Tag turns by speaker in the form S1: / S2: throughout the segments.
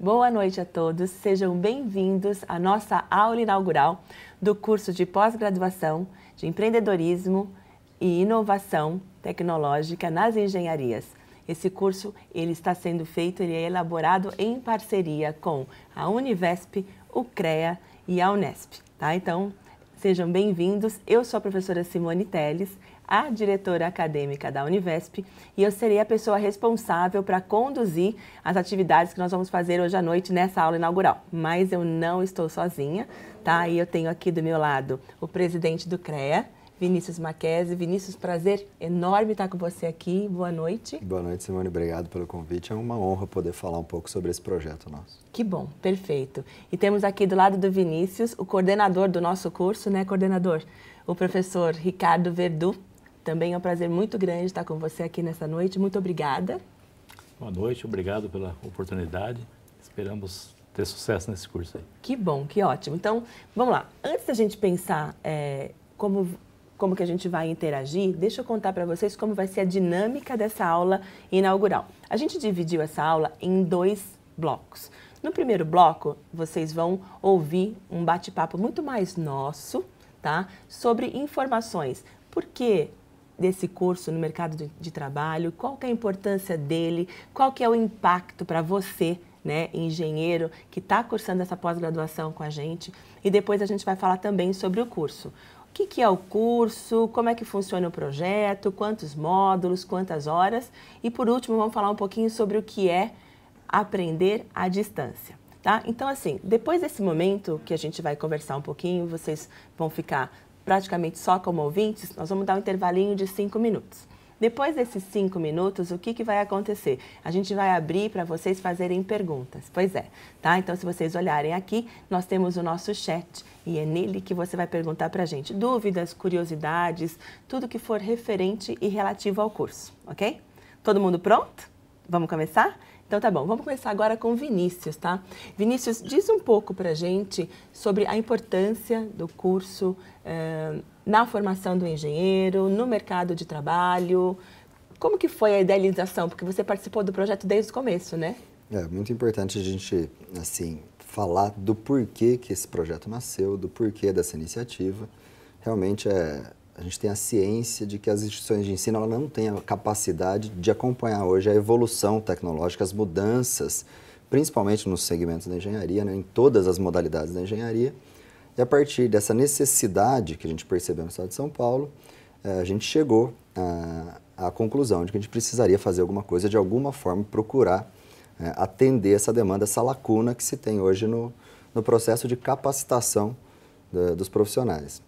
S1: Boa noite a todos, sejam bem-vindos à nossa aula inaugural do curso de pós-graduação de empreendedorismo e inovação tecnológica nas engenharias. Esse curso ele está sendo feito, ele é elaborado em parceria com a Univesp, o CREA e a Unesp. Tá? Então, Sejam bem-vindos. Eu sou a professora Simone Teles, a diretora acadêmica da Univesp, e eu serei a pessoa responsável para conduzir as atividades que nós vamos fazer hoje à noite nessa aula inaugural. Mas eu não estou sozinha, tá? E eu tenho aqui do meu lado o presidente do CREA, Vinícius Maquese. Vinícius, prazer enorme estar com você aqui. Boa noite.
S2: Boa noite, Simone. Obrigado pelo convite. É uma honra poder falar um pouco sobre esse projeto nosso.
S1: Que bom, perfeito. E temos aqui do lado do Vinícius o coordenador do nosso curso, né, coordenador? O professor Ricardo Verdu. Também é um prazer muito grande estar com você aqui nessa noite. Muito obrigada.
S3: Boa noite, obrigado pela oportunidade. Esperamos ter sucesso nesse curso aí.
S1: Que bom, que ótimo. Então, vamos lá. Antes da gente pensar é, como como que a gente vai interagir, deixa eu contar para vocês como vai ser a dinâmica dessa aula inaugural. A gente dividiu essa aula em dois blocos. No primeiro bloco, vocês vão ouvir um bate-papo muito mais nosso, tá? Sobre informações. Por que desse curso no mercado de trabalho, qual que é a importância dele, qual que é o impacto para você, né, engenheiro que está cursando essa pós-graduação com a gente. E depois a gente vai falar também sobre o curso que, que é o curso, como é que funciona o projeto, quantos módulos, quantas horas. E por último, vamos falar um pouquinho sobre o que é aprender à distância. Tá? Então, assim, depois desse momento que a gente vai conversar um pouquinho, vocês vão ficar praticamente só como ouvintes, nós vamos dar um intervalinho de cinco minutos. Depois desses cinco minutos, o que, que vai acontecer? A gente vai abrir para vocês fazerem perguntas. Pois é, tá? Então, se vocês olharem aqui, nós temos o nosso chat e é nele que você vai perguntar para a gente dúvidas, curiosidades, tudo que for referente e relativo ao curso, ok? Todo mundo pronto? Vamos começar? Então tá bom, vamos começar agora com Vinícius, tá? Vinícius, diz um pouco para a gente sobre a importância do curso eh, na formação do engenheiro, no mercado de trabalho. Como que foi a idealização? Porque você participou do projeto desde o começo, né?
S2: É, muito importante a gente, assim, falar do porquê que esse projeto nasceu, do porquê dessa iniciativa. Realmente é, a gente tem a ciência de que as instituições de ensino não têm a capacidade de acompanhar hoje a evolução tecnológica, as mudanças, principalmente nos segmentos da engenharia, né, em todas as modalidades da engenharia. E a partir dessa necessidade que a gente percebeu no estado de São Paulo, eh, a gente chegou à conclusão de que a gente precisaria fazer alguma coisa, de alguma forma procurar né, atender essa demanda, essa lacuna que se tem hoje no, no processo de capacitação da, dos profissionais.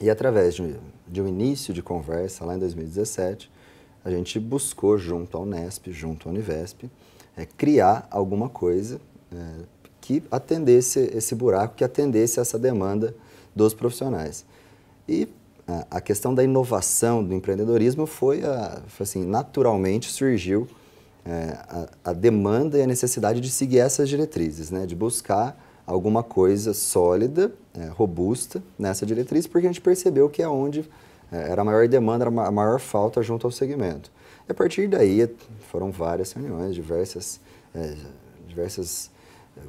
S2: E através de, de um início de conversa, lá em 2017, a gente buscou junto à Unesp, junto à Univesp, é, criar alguma coisa é, que atendesse esse buraco, que atendesse essa demanda dos profissionais. E a, a questão da inovação, do empreendedorismo, foi, a, foi assim, naturalmente surgiu é, a, a, demanda e a necessidade de seguir essas diretrizes, né? de buscar alguma coisa sólida, é, robusta nessa diretriz, porque a gente percebeu que é onde é, era a maior demanda, era a maior falta junto ao segmento. E a partir daí foram várias reuniões, diversas, é, diversas é,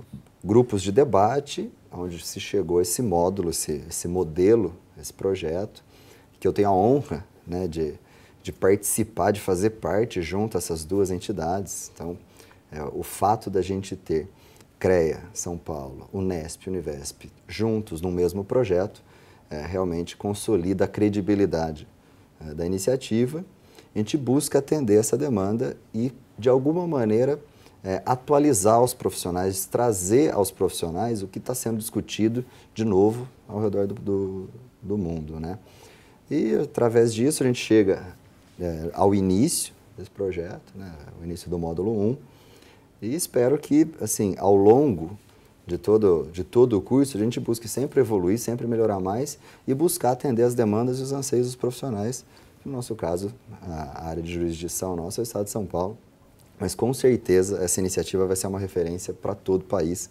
S2: grupos de debate, onde se chegou esse módulo, esse, esse modelo, esse projeto, que eu tenho a honra né, de de participar, de fazer parte junto a essas duas entidades. Então, é, o fato da gente ter CREA, São Paulo, Unesp, Univesp, juntos no mesmo projeto, é, realmente consolida a credibilidade é, da iniciativa. A gente busca atender essa demanda e, de alguma maneira, é, atualizar os profissionais, trazer aos profissionais o que está sendo discutido de novo ao redor do, do, do mundo. Né? E, através disso, a gente chega é, ao início desse projeto, né, o início do módulo 1. E espero que, assim, ao longo de todo, de todo o curso, a gente busque sempre evoluir, sempre melhorar mais e buscar atender as demandas e os anseios dos profissionais. No nosso caso, a área de jurisdição nossa é o Estado de São Paulo. Mas com certeza essa iniciativa vai ser uma referência para todo o país,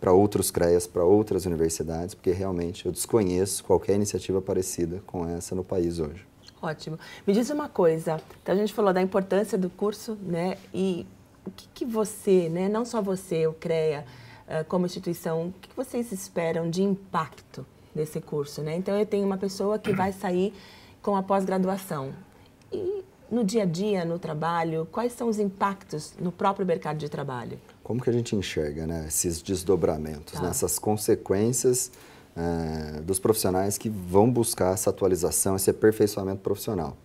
S2: para outros CREAs, para outras universidades, porque realmente eu desconheço qualquer iniciativa parecida com essa no país hoje.
S1: Ótimo. Me diz uma coisa, então a gente falou da importância do curso, né? E o que, que você, né, não só você, o CREA, eh, como instituição, o que, vocês esperam de impacto desse curso, né? Então eu tenho uma pessoa que vai sair com a pós-graduação. E no dia a dia, no trabalho, quais são os impactos no próprio mercado de trabalho?
S2: Como que a gente enxerga né, esses desdobramentos, tá. nessas consequências é, dos profissionais que vão buscar essa atualização, esse aperfeiçoamento profissional.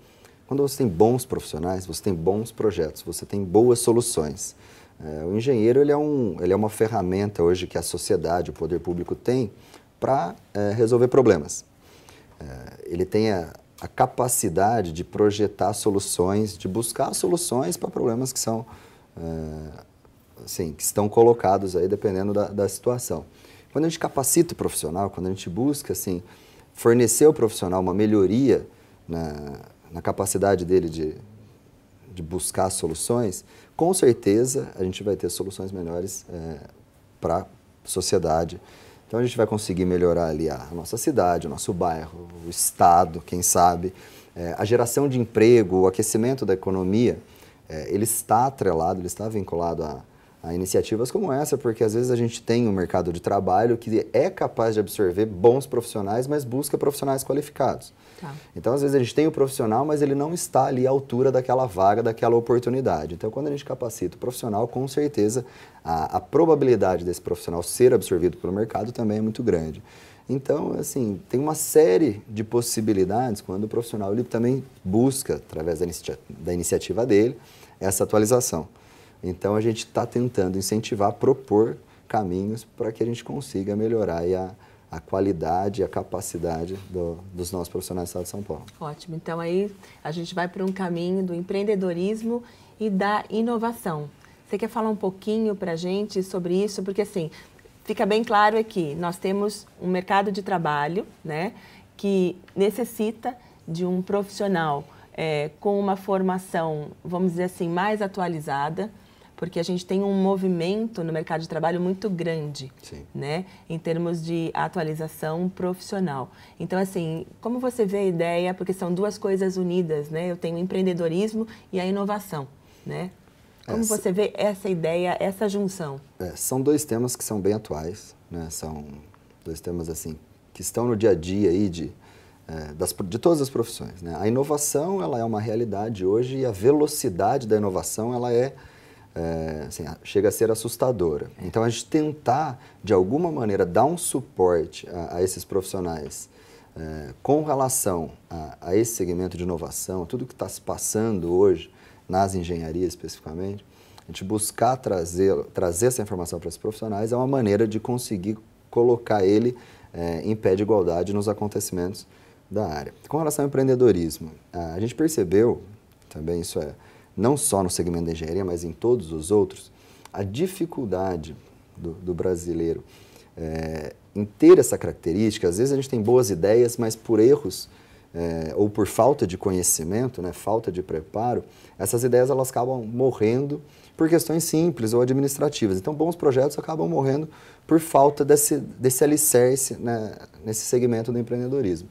S2: Quando você tem bons profissionais, você tem bons projetos, você tem boas soluções. É, o engenheiro ele é, um, ele é uma ferramenta hoje que a sociedade, o poder público tem para é, eh, resolver problemas. ele tem a, a, capacidade de projetar soluções, de buscar soluções para problemas que são assim, que estão colocados aí dependendo da, da situação. Quando a gente capacita o profissional, quando a gente busca assim, fornecer ao profissional uma melhoria na, na capacidade dele de, de buscar soluções, com certeza a gente vai ter soluções melhores é, para a sociedade. Então a gente vai conseguir melhorar ali a nossa cidade, o nosso bairro, o estado, quem sabe. É, a geração de emprego, o aquecimento da economia, é, ele está atrelado, ele está vinculado a a iniciativas como essa, porque às vezes a gente tem um mercado de trabalho que é capaz de absorver bons profissionais, mas busca profissionais qualificados. Tá. Então, às vezes a gente tem o profissional, mas ele não está ali à altura daquela vaga, daquela oportunidade. Então, quando a gente capacita o profissional, com certeza a, a probabilidade desse profissional ser absorvido pelo mercado também é muito grande. Então, assim, tem uma série de possibilidades quando o profissional ele também busca, através da, inicia da iniciativa dele, essa atualização. Então a gente está tentando incentivar, propor caminhos para que a gente consiga melhorar a, a qualidade e a capacidade do, dos nossos profissionais do Estado de São Paulo.
S1: Ótimo. Então aí a gente vai para um caminho do empreendedorismo e da inovação. Você quer falar um pouquinho para a gente sobre isso? Porque assim, fica bem claro aqui, nós temos um mercado de trabalho, né, que necessita de um profissional é, com uma formação, vamos dizer assim, mais atualizada, porque a gente tem um movimento no mercado de trabalho muito grande, Sim. né, em termos de atualização profissional. Então, assim, como você vê a ideia, porque são duas coisas unidas, né, eu tenho o empreendedorismo e a inovação, né? Como essa, você vê essa ideia, essa junção?
S2: É, são dois temas que são bem atuais, né, são dois temas, assim, que estão no dia a dia aí de... É, das, de todas as profissões. Né? A inovação ela é uma realidade hoje e a velocidade da inovação ela é é, assim, chega a ser assustadora. É. Então, a gente tentar, de alguma maneira, dar um suporte a, a esses profissionais é, com relação a, a, esse segmento de inovação, tudo que está se passando hoje nas engenharias especificamente, a gente buscar trazer, trazer essa informação para esses profissionais é uma maneira de conseguir colocar ele é, em pé de igualdade nos acontecimentos da área. Com relação ao empreendedorismo, a gente percebeu, também isso é, não só no segmento da engenharia, mas em todos os outros, a dificuldade do, do brasileiro é, em ter essa característica, às vezes a gente tem boas ideias, mas por erros é, ou por falta de conhecimento, né, falta de preparo, essas ideias elas acabam morrendo por questões simples ou administrativas. Então, bons projetos acabam morrendo por falta desse, desse alicerce né, nesse segmento do empreendedorismo.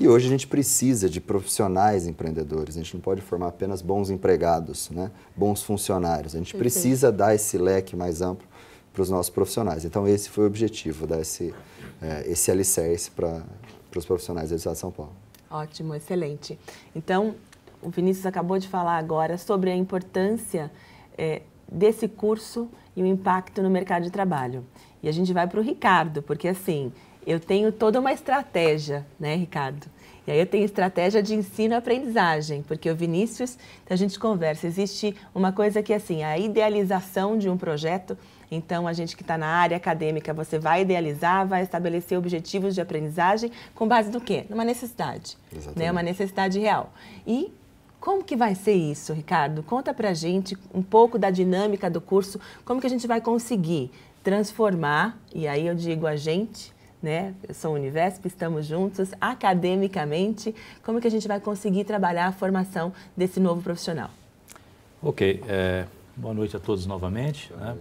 S2: E hoje a gente precisa de profissionais empreendedores, a gente não pode formar apenas bons empregados, né? bons funcionários. A gente Perfeito. precisa dar esse leque mais amplo para os nossos profissionais. Então, esse foi o objetivo, dar esse, é, esse alicerce para os profissionais da Estado de São Paulo.
S1: Ótimo, excelente. Então, o Vinícius acabou de falar agora sobre a importância é, desse curso e o impacto no mercado de trabalho. E a gente vai para o Ricardo, porque assim, eu tenho toda uma estratégia, né, Ricardo? E aí eu tenho estratégia de ensino-aprendizagem, porque o Vinícius, a gente conversa, existe uma coisa que é assim, a idealização de um projeto. Então, a gente que está na área acadêmica, você vai idealizar, vai estabelecer objetivos de aprendizagem com base no quê? Numa necessidade, né? Exatamente. né? Uma necessidade real. E como que vai ser isso, Ricardo? Conta pra gente um pouco da dinâmica do curso, como que a gente vai conseguir transformar, e aí eu digo a gente, né? Eu sou Univesp, estamos juntos academicamente. Como que a gente vai conseguir trabalhar a formação desse novo profissional?
S3: Ok, é, boa noite a todos novamente. Né?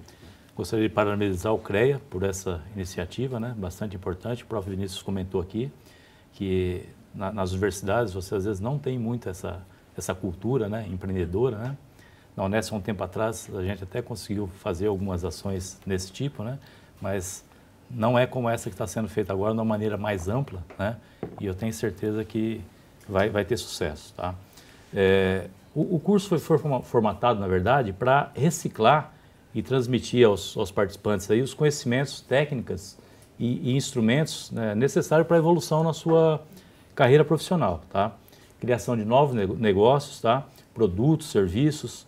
S3: Gostaria de parabenizar o CREA por essa iniciativa, né? bastante importante. O Prof Vinícius comentou aqui que na, nas universidades você às vezes não tem muito essa, essa cultura né? empreendedora. Né? Na Unesco, há um tempo atrás, a gente até conseguiu fazer algumas ações nesse tipo, né? mas não é como essa que está sendo feita agora, de uma maneira mais ampla, né? e eu tenho certeza que vai, vai ter sucesso. Tá? É, o, o, curso foi, formatado, na verdade, para reciclar e transmitir aos, aos, participantes aí os conhecimentos, técnicas e, e instrumentos né, necessários para a evolução na sua carreira profissional. Tá? Criação de novos negócios, tá? produtos, serviços,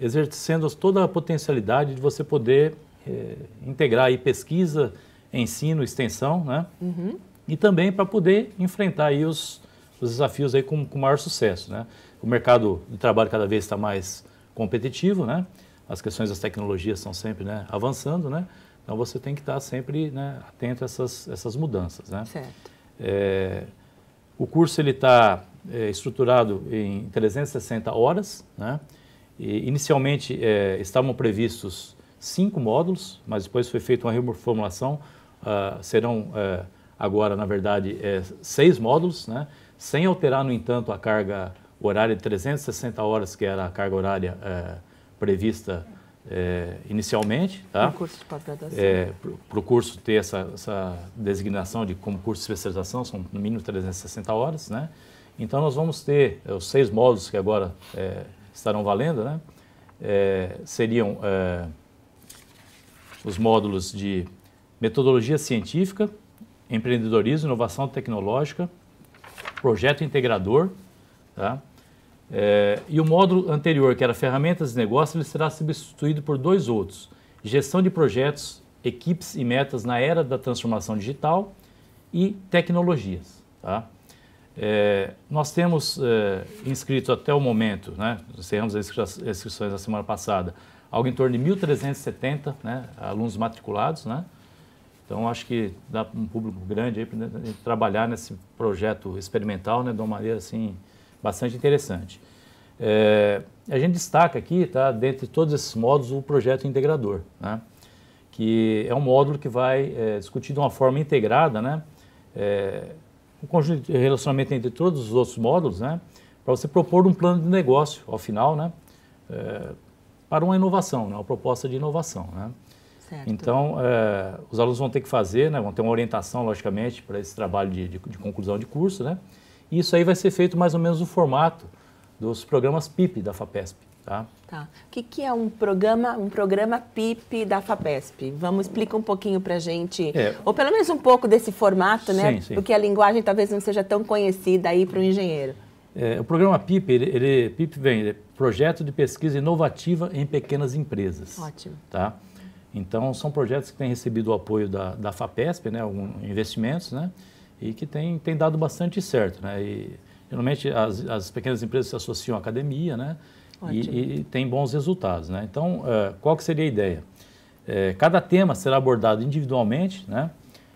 S3: exercendo toda a potencialidade de você poder é, integrar aí pesquisa, ensino, extensão, né? Uhum. E também para poder enfrentar aí os, os desafios aí com, com maior sucesso, né? O mercado de trabalho cada vez está mais competitivo, né? As questões das tecnologias estão sempre né, avançando, né? Então você tem que estar tá sempre né, atento a essas, essas mudanças, né? Certo. É, o curso ele está é, estruturado em 360 horas, né? E, inicialmente é, estavam previstos cinco módulos, mas depois foi feita uma reformulação uh, serão uh, agora, na verdade, é, seis módulos, né? sem alterar, no entanto, a carga horária de 360 horas, que era a carga horária é, prevista inicialmente. Tá? Para o curso de pós-graduação. É, para o curso ter essa, essa, designação de como curso de especialização, são no mínimo 360 horas. Né? Então, nós vamos ter os seis módulos que agora estarão valendo, né? seriam os módulos de metodologia científica, empreendedorismo, inovação tecnológica, projeto integrador, tá? É, e o módulo anterior, que era ferramentas de negócio, ele será substituído por dois outros: gestão de projetos, equipes e metas na era da transformação digital e tecnologias. Tá? É, nós temos é, inscrito até o momento, né, encerramos as inscrições na semana passada, algo em torno de 1.370 né, alunos matriculados, né, então, acho que dá um público grande aí para né, trabalhar nesse projeto experimental né, de uma maneira assim, bastante interessante. É, a gente destaca aqui, tá, dentre todos esses módulos, o projeto integrador, né, que é um módulo que vai é, discutir de uma forma integrada né, é, conjunto de relacionamento entre todos os outros módulos, né, para você propor um plano de negócio, ao final, né, é, para uma inovação, né, uma proposta de inovação. Né. Certo. Então, é, os alunos vão ter que fazer, né, vão ter uma orientação, logicamente, para esse trabalho de, de, de, conclusão de curso, né? E isso aí vai ser feito mais ou menos no formato dos programas PIP da FAPESP, tá?
S1: Tá. O que, que é um programa, um programa PIP da FAPESP? Vamos explicar um pouquinho para a gente, é. ou pelo menos um pouco desse formato, né? Sim, sim. Porque a linguagem talvez não seja tão conhecida aí para o engenheiro.
S3: É, o programa PIP, ele, ele PIP vem, ele é Projeto de Pesquisa Inovativa em Pequenas Empresas. Ótimo. Tá? Então, são projetos que têm recebido o apoio da, da FAPESP, né, um, investimentos, né, e que têm tem dado bastante certo. Né, e, geralmente, as, as pequenas empresas se associam à academia né, e, e, tem bons resultados. Né. Então, uh, qual que seria a ideia? Uh, cada tema será abordado individualmente, né,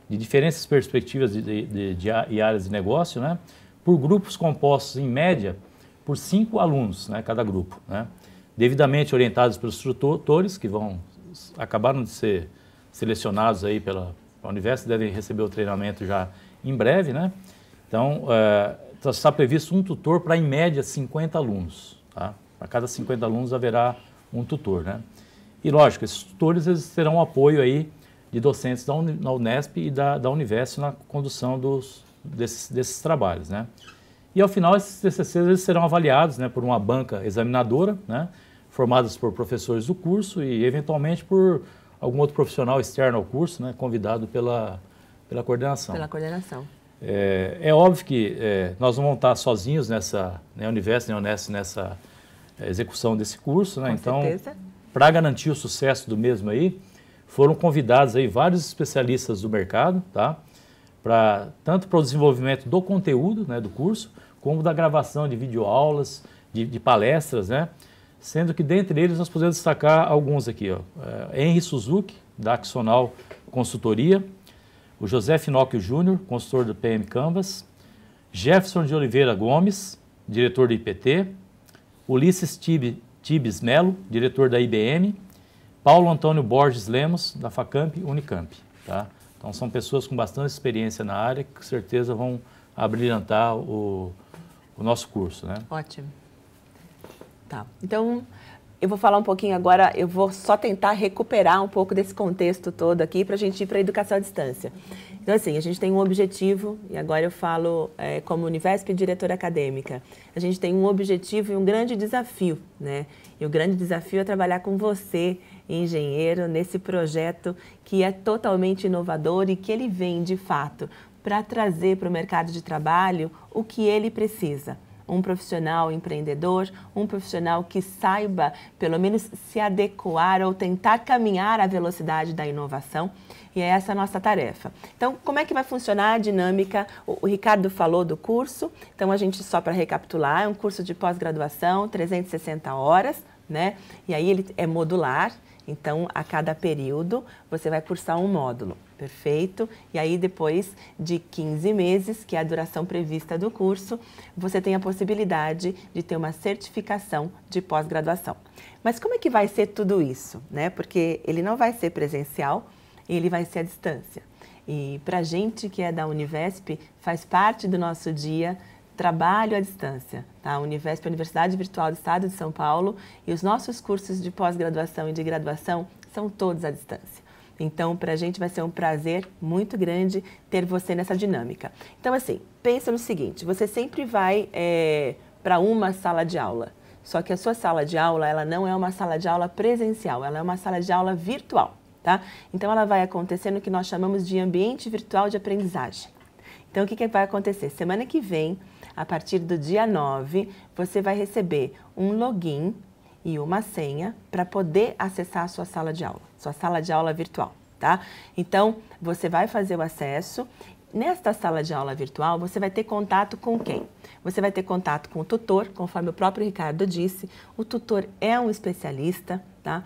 S3: de diferentes perspectivas de, de, de, de, e áreas de negócio, né, por grupos compostos, em média, por cinco alunos, né, cada grupo, né, devidamente orientados pelos instrutores que vão acabaram de ser selecionados aí pela, Universo, devem receber o treinamento já em breve, né? Então, é, está previsto um tutor para, em média, 50 alunos. Tá? Para cada 50 alunos haverá um tutor, né? E, lógico, esses tutores eles terão apoio aí de docentes da, Unesp e da, da na condução dos, desses, desses trabalhos, né? E, ao final, esses TCCs eles serão avaliados né, por uma banca examinadora, né? formadas por professores do curso e, eventualmente, por algum outro profissional externo ao curso, né, convidado pela, pela coordenação. Pela coordenação. É, é óbvio que é, nós não vamos estar sozinhos nessa, né, Univest, nem Unesp, nessa é, execução desse curso, né? Com então, para garantir o sucesso do mesmo aí, foram convidados aí vários especialistas do mercado, tá? Para tanto para o desenvolvimento do conteúdo, né, do curso, como da gravação de videoaulas, de, de palestras, né? sendo que dentre eles nós podemos destacar alguns aqui. Ó. É, Henry Suzuki, da Axonal Consultoria, o José Finocchio Júnior, consultor do PM Canvas, Jefferson de Oliveira Gomes, diretor do IPT, Ulisses Tibes Melo, diretor da IBM, Paulo Antônio Borges Lemos, da Facamp Unicamp. Tá? Então são pessoas com bastante experiência na área que com certeza vão abrilhantar o, o nosso curso. Né? Ótimo. Tá.
S1: Então, eu vou falar um pouquinho agora, eu vou só tentar recuperar um pouco desse contexto todo aqui para a gente ir para a educação à distância. Então, assim, a gente tem um objetivo, e agora eu falo é, como Univesp diretora acadêmica, a gente tem um objetivo e um grande desafio, né? E o grande desafio é trabalhar com você, engenheiro, nesse projeto que é totalmente inovador e que ele vem, de fato, para trazer para o mercado de trabalho o que ele precisa um profissional empreendedor, um profissional que saiba, pelo menos, se adequar ou tentar caminhar à velocidade da inovação. E é essa a nossa tarefa. Então, como é que vai funcionar a dinâmica? O, Ricardo falou do curso, então a gente, só para recapitular, é um curso de pós-graduação, 360 horas, né? E aí ele é modular, então, a cada período, você vai cursar um módulo, perfeito? E aí, depois de 15 meses, que é a duração prevista do curso, você tem a possibilidade de ter uma certificação de pós-graduação. Mas como é que vai ser tudo isso? Né? Porque ele não vai ser presencial, ele vai ser à distância. E para gente que é da Univesp, faz parte do nosso dia Trabalho à Distância, tá? Univesp, Universidade Virtual do Estado de São Paulo, e os nossos cursos de pós-graduação e de graduação são todos à distância. Então, para a gente vai ser um prazer muito grande ter você nessa dinâmica. Então, assim, pensa no seguinte: você sempre vai é, eh, para uma sala de aula. Só que a sua sala de aula, ela não é uma sala de aula presencial, ela é uma sala de aula virtual, tá? Então, ela vai acontecer no que nós chamamos de ambiente virtual de aprendizagem. Então, o que, que vai acontecer? Semana que vem, a partir do dia 9, você vai receber um login e uma senha para poder acessar a sua sala de aula, sua sala de aula virtual, tá? Então, você vai fazer o acesso. Nesta sala de aula virtual, você vai ter contato com quem? Você vai ter contato com o tutor, conforme o próprio Ricardo disse. O tutor é um especialista, tá?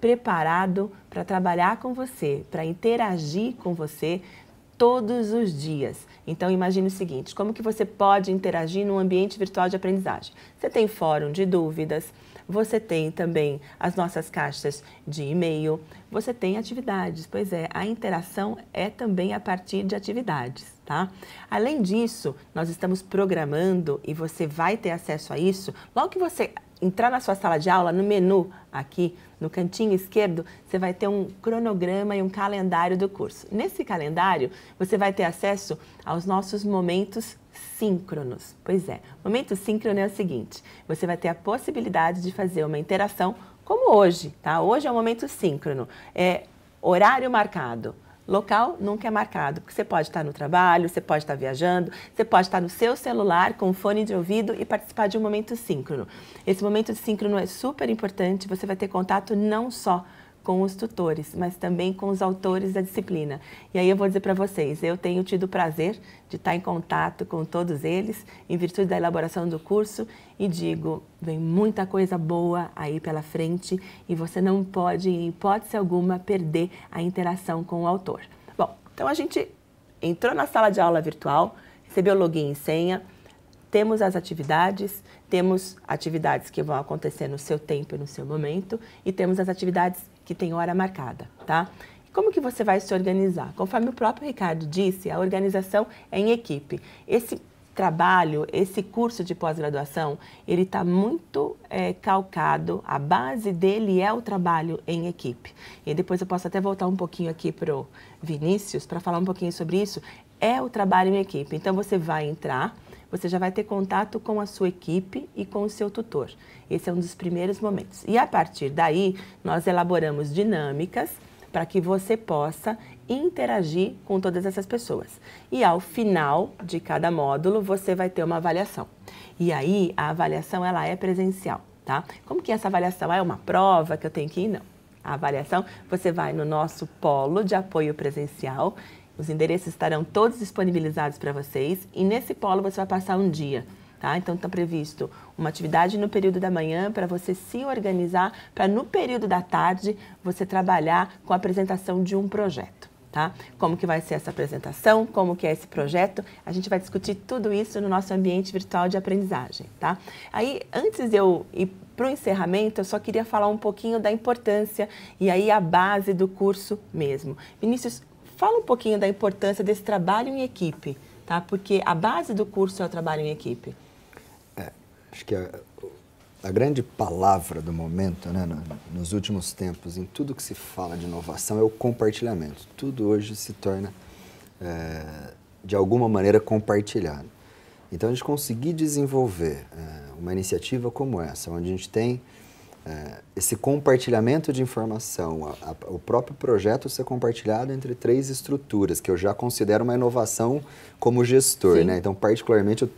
S1: Preparado para trabalhar com você, para interagir com você todos os dias. Então imagine o seguinte, como que você pode interagir num ambiente virtual de aprendizagem? Você tem fórum de dúvidas, você tem também as nossas caixas de e-mail, você tem atividades. Pois é, a interação é também a partir de atividades, tá? Além disso, nós estamos programando e você vai ter acesso a isso logo que você entrar na sua sala de aula, no menu aqui, no cantinho esquerdo, você vai ter um cronograma e um calendário do curso. Nesse calendário, você vai ter acesso aos nossos momentos síncronos. Pois é, momento síncrono é o seguinte: você vai ter a possibilidade de fazer uma interação como hoje, tá? Hoje é um momento síncrono, é horário marcado. Local nunca é marcado, porque você pode estar no trabalho, você pode estar viajando, você pode estar no seu celular com fone de ouvido e participar de um momento síncrono. Esse momento síncrono é super importante, você vai ter contato não só com com os tutores, mas também com os autores da disciplina. E aí eu vou dizer para vocês, eu tenho tido o prazer de estar em contato com todos eles, em virtude da elaboração do curso, e digo, vem muita coisa boa aí pela frente e você não pode, em hipótese alguma, perder a interação com o autor. Bom, então a gente entrou na sala de aula virtual, recebeu login e senha, temos as atividades, temos atividades que vão acontecer no seu tempo e no seu momento, e temos as atividades que tem hora marcada, tá? Como que você vai se organizar? Conforme o próprio Ricardo disse, a organização é em equipe. Esse trabalho, esse curso de pós-graduação, ele está muito é, calcado, a base dele é o trabalho em equipe. E depois eu posso até voltar um pouquinho aqui para o Vinícius para falar um pouquinho sobre isso. É o trabalho em equipe. Então você vai entrar você já vai ter contato com a sua equipe e com o seu tutor. Esse é um dos primeiros momentos. E a partir daí, nós elaboramos dinâmicas para que você possa interagir com todas essas pessoas. E ao final de cada módulo, você vai ter uma avaliação. E aí, a avaliação ela é presencial, tá? Como que essa avaliação é uma prova que eu tenho que ir? Não. A avaliação, você vai no nosso polo de apoio presencial os endereços estarão todos disponibilizados para vocês e nesse polo você vai passar um dia. Tá? Então está previsto uma atividade no período da manhã para você se organizar para no período da tarde você trabalhar com a apresentação de um projeto. Tá? Como que vai ser essa apresentação, como que é esse projeto, a gente vai discutir tudo isso no nosso ambiente virtual de aprendizagem, tá? Aí, antes de eu ir para o encerramento, eu só queria falar um pouquinho da importância e aí a base do curso mesmo. Vinícius, Fala um pouquinho da importância desse trabalho em equipe, tá? Porque a base do curso é o trabalho em equipe.
S2: É, acho que a, a grande palavra do momento, né, nos últimos tempos, em tudo que se fala de inovação, é o compartilhamento. Tudo hoje se torna, é, de alguma maneira, compartilhado. Então, a gente conseguir desenvolver é, uma iniciativa como essa, onde a gente tem é, esse compartilhamento de informação, a, a, o próprio projeto ser compartilhado entre três estruturas, que eu já considero uma inovação como gestor. Né? Então, particularmente, eu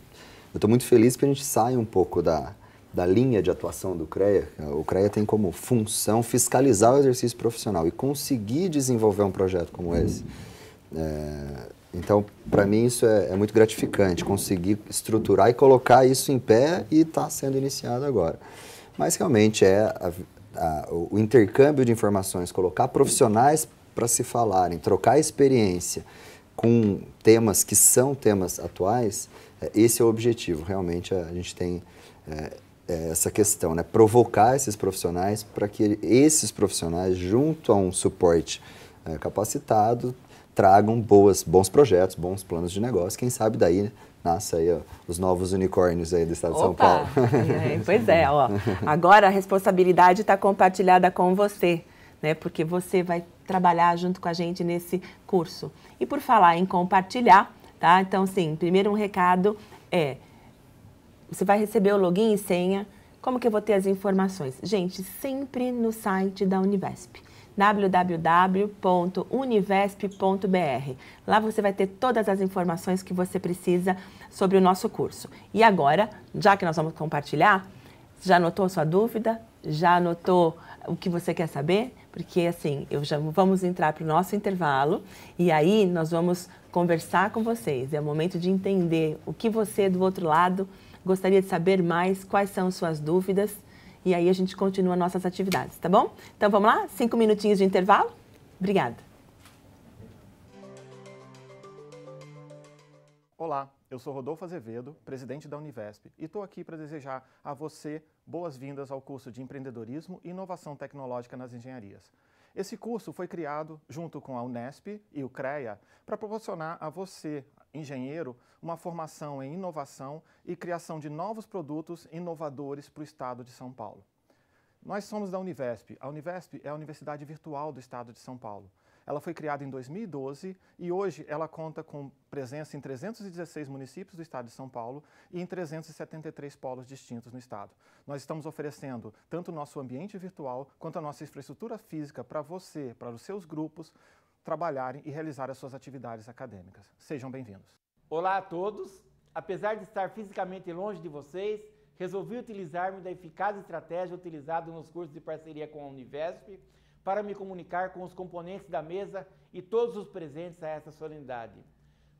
S2: estou muito feliz que a gente saia um pouco da, da linha de atuação do CREA. O CREA tem como função fiscalizar o exercício profissional e conseguir desenvolver um projeto como esse. Hum. É, então, para mim, isso é, é, muito gratificante, conseguir estruturar e colocar isso em pé e está sendo iniciado agora mas realmente é a, a, o intercâmbio de informações, colocar profissionais para se falarem, trocar experiência com temas que são temas atuais, é, esse é o objetivo. Realmente a gente tem é, é, essa questão, né? provocar esses profissionais para que esses profissionais, junto a um suporte é, capacitado, tragam boas, bons projetos, bons planos de negócio, quem sabe daí né? Nasce aí ó, os novos unicórnios aí do Estado Opa. de São Paulo. É, é, pois é,
S1: ó. Agora a responsabilidade está compartilhada com você, né? Porque você vai trabalhar junto com a gente nesse curso. E por falar em compartilhar, tá? Então, sim, primeiro um recado é: você vai receber o login e senha. Como que eu vou ter as informações? Gente, sempre no site da Univesp www.univesp.br. Lá você vai ter todas as informações que você precisa sobre o nosso curso. E agora, já que nós vamos compartilhar, já anotou sua dúvida? Já anotou o que você quer saber? Porque assim, eu já vamos entrar para o nosso intervalo e aí nós vamos conversar com vocês. É o momento de entender o que você do outro lado gostaria de saber mais, quais são suas dúvidas e aí a gente continua nossas atividades, tá bom? Então vamos lá? Cinco minutinhos de intervalo? Obrigada.
S4: Olá, eu sou Rodolfo Azevedo, presidente da Univesp, e estou aqui para desejar a você boas-vindas ao curso de Empreendedorismo e Inovação Tecnológica nas Engenharias. Esse curso foi criado junto com a Unesp e o CREA para proporcionar a você, engenheiro uma formação em inovação e criação de novos produtos inovadores para o Estado de São Paulo. Nós somos da Univesp. A Univesp é a universidade virtual do Estado de São Paulo. Ela foi criada em 2012 e hoje ela conta com presença em 316 municípios do estado de São Paulo e em 373 polos distintos no estado. Nós estamos oferecendo tanto o nosso ambiente virtual quanto a nossa infraestrutura física para você, para os seus grupos, trabalharem e realizarem as suas atividades acadêmicas. Sejam bem-vindos.
S5: Olá a todos. Apesar de estar fisicamente longe de vocês, resolvi utilizar-me da eficaz estratégia utilizada nos cursos de parceria com a Univesp para me comunicar com os componentes da mesa e todos os presentes a essa solenidade.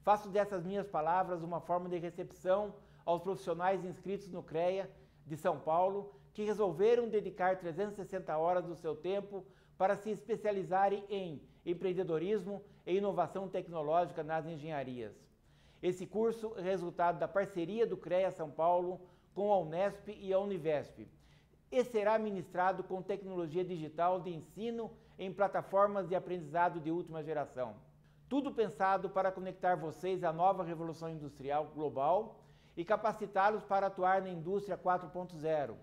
S5: Faço dessas minhas palavras uma forma de recepção aos profissionais inscritos no CREA de São Paulo que resolveram dedicar 360 horas do seu tempo para se especializarem em empreendedorismo e inovação tecnológica nas engenharias. Esse curso é resultado da parceria do CREA São Paulo com a Unesp e a Univesp e será ministrado com tecnologia digital de ensino em plataformas de aprendizado de última geração. Tudo pensado para conectar vocês à nova revolução industrial global e capacitá-los para atuar na indústria 4.0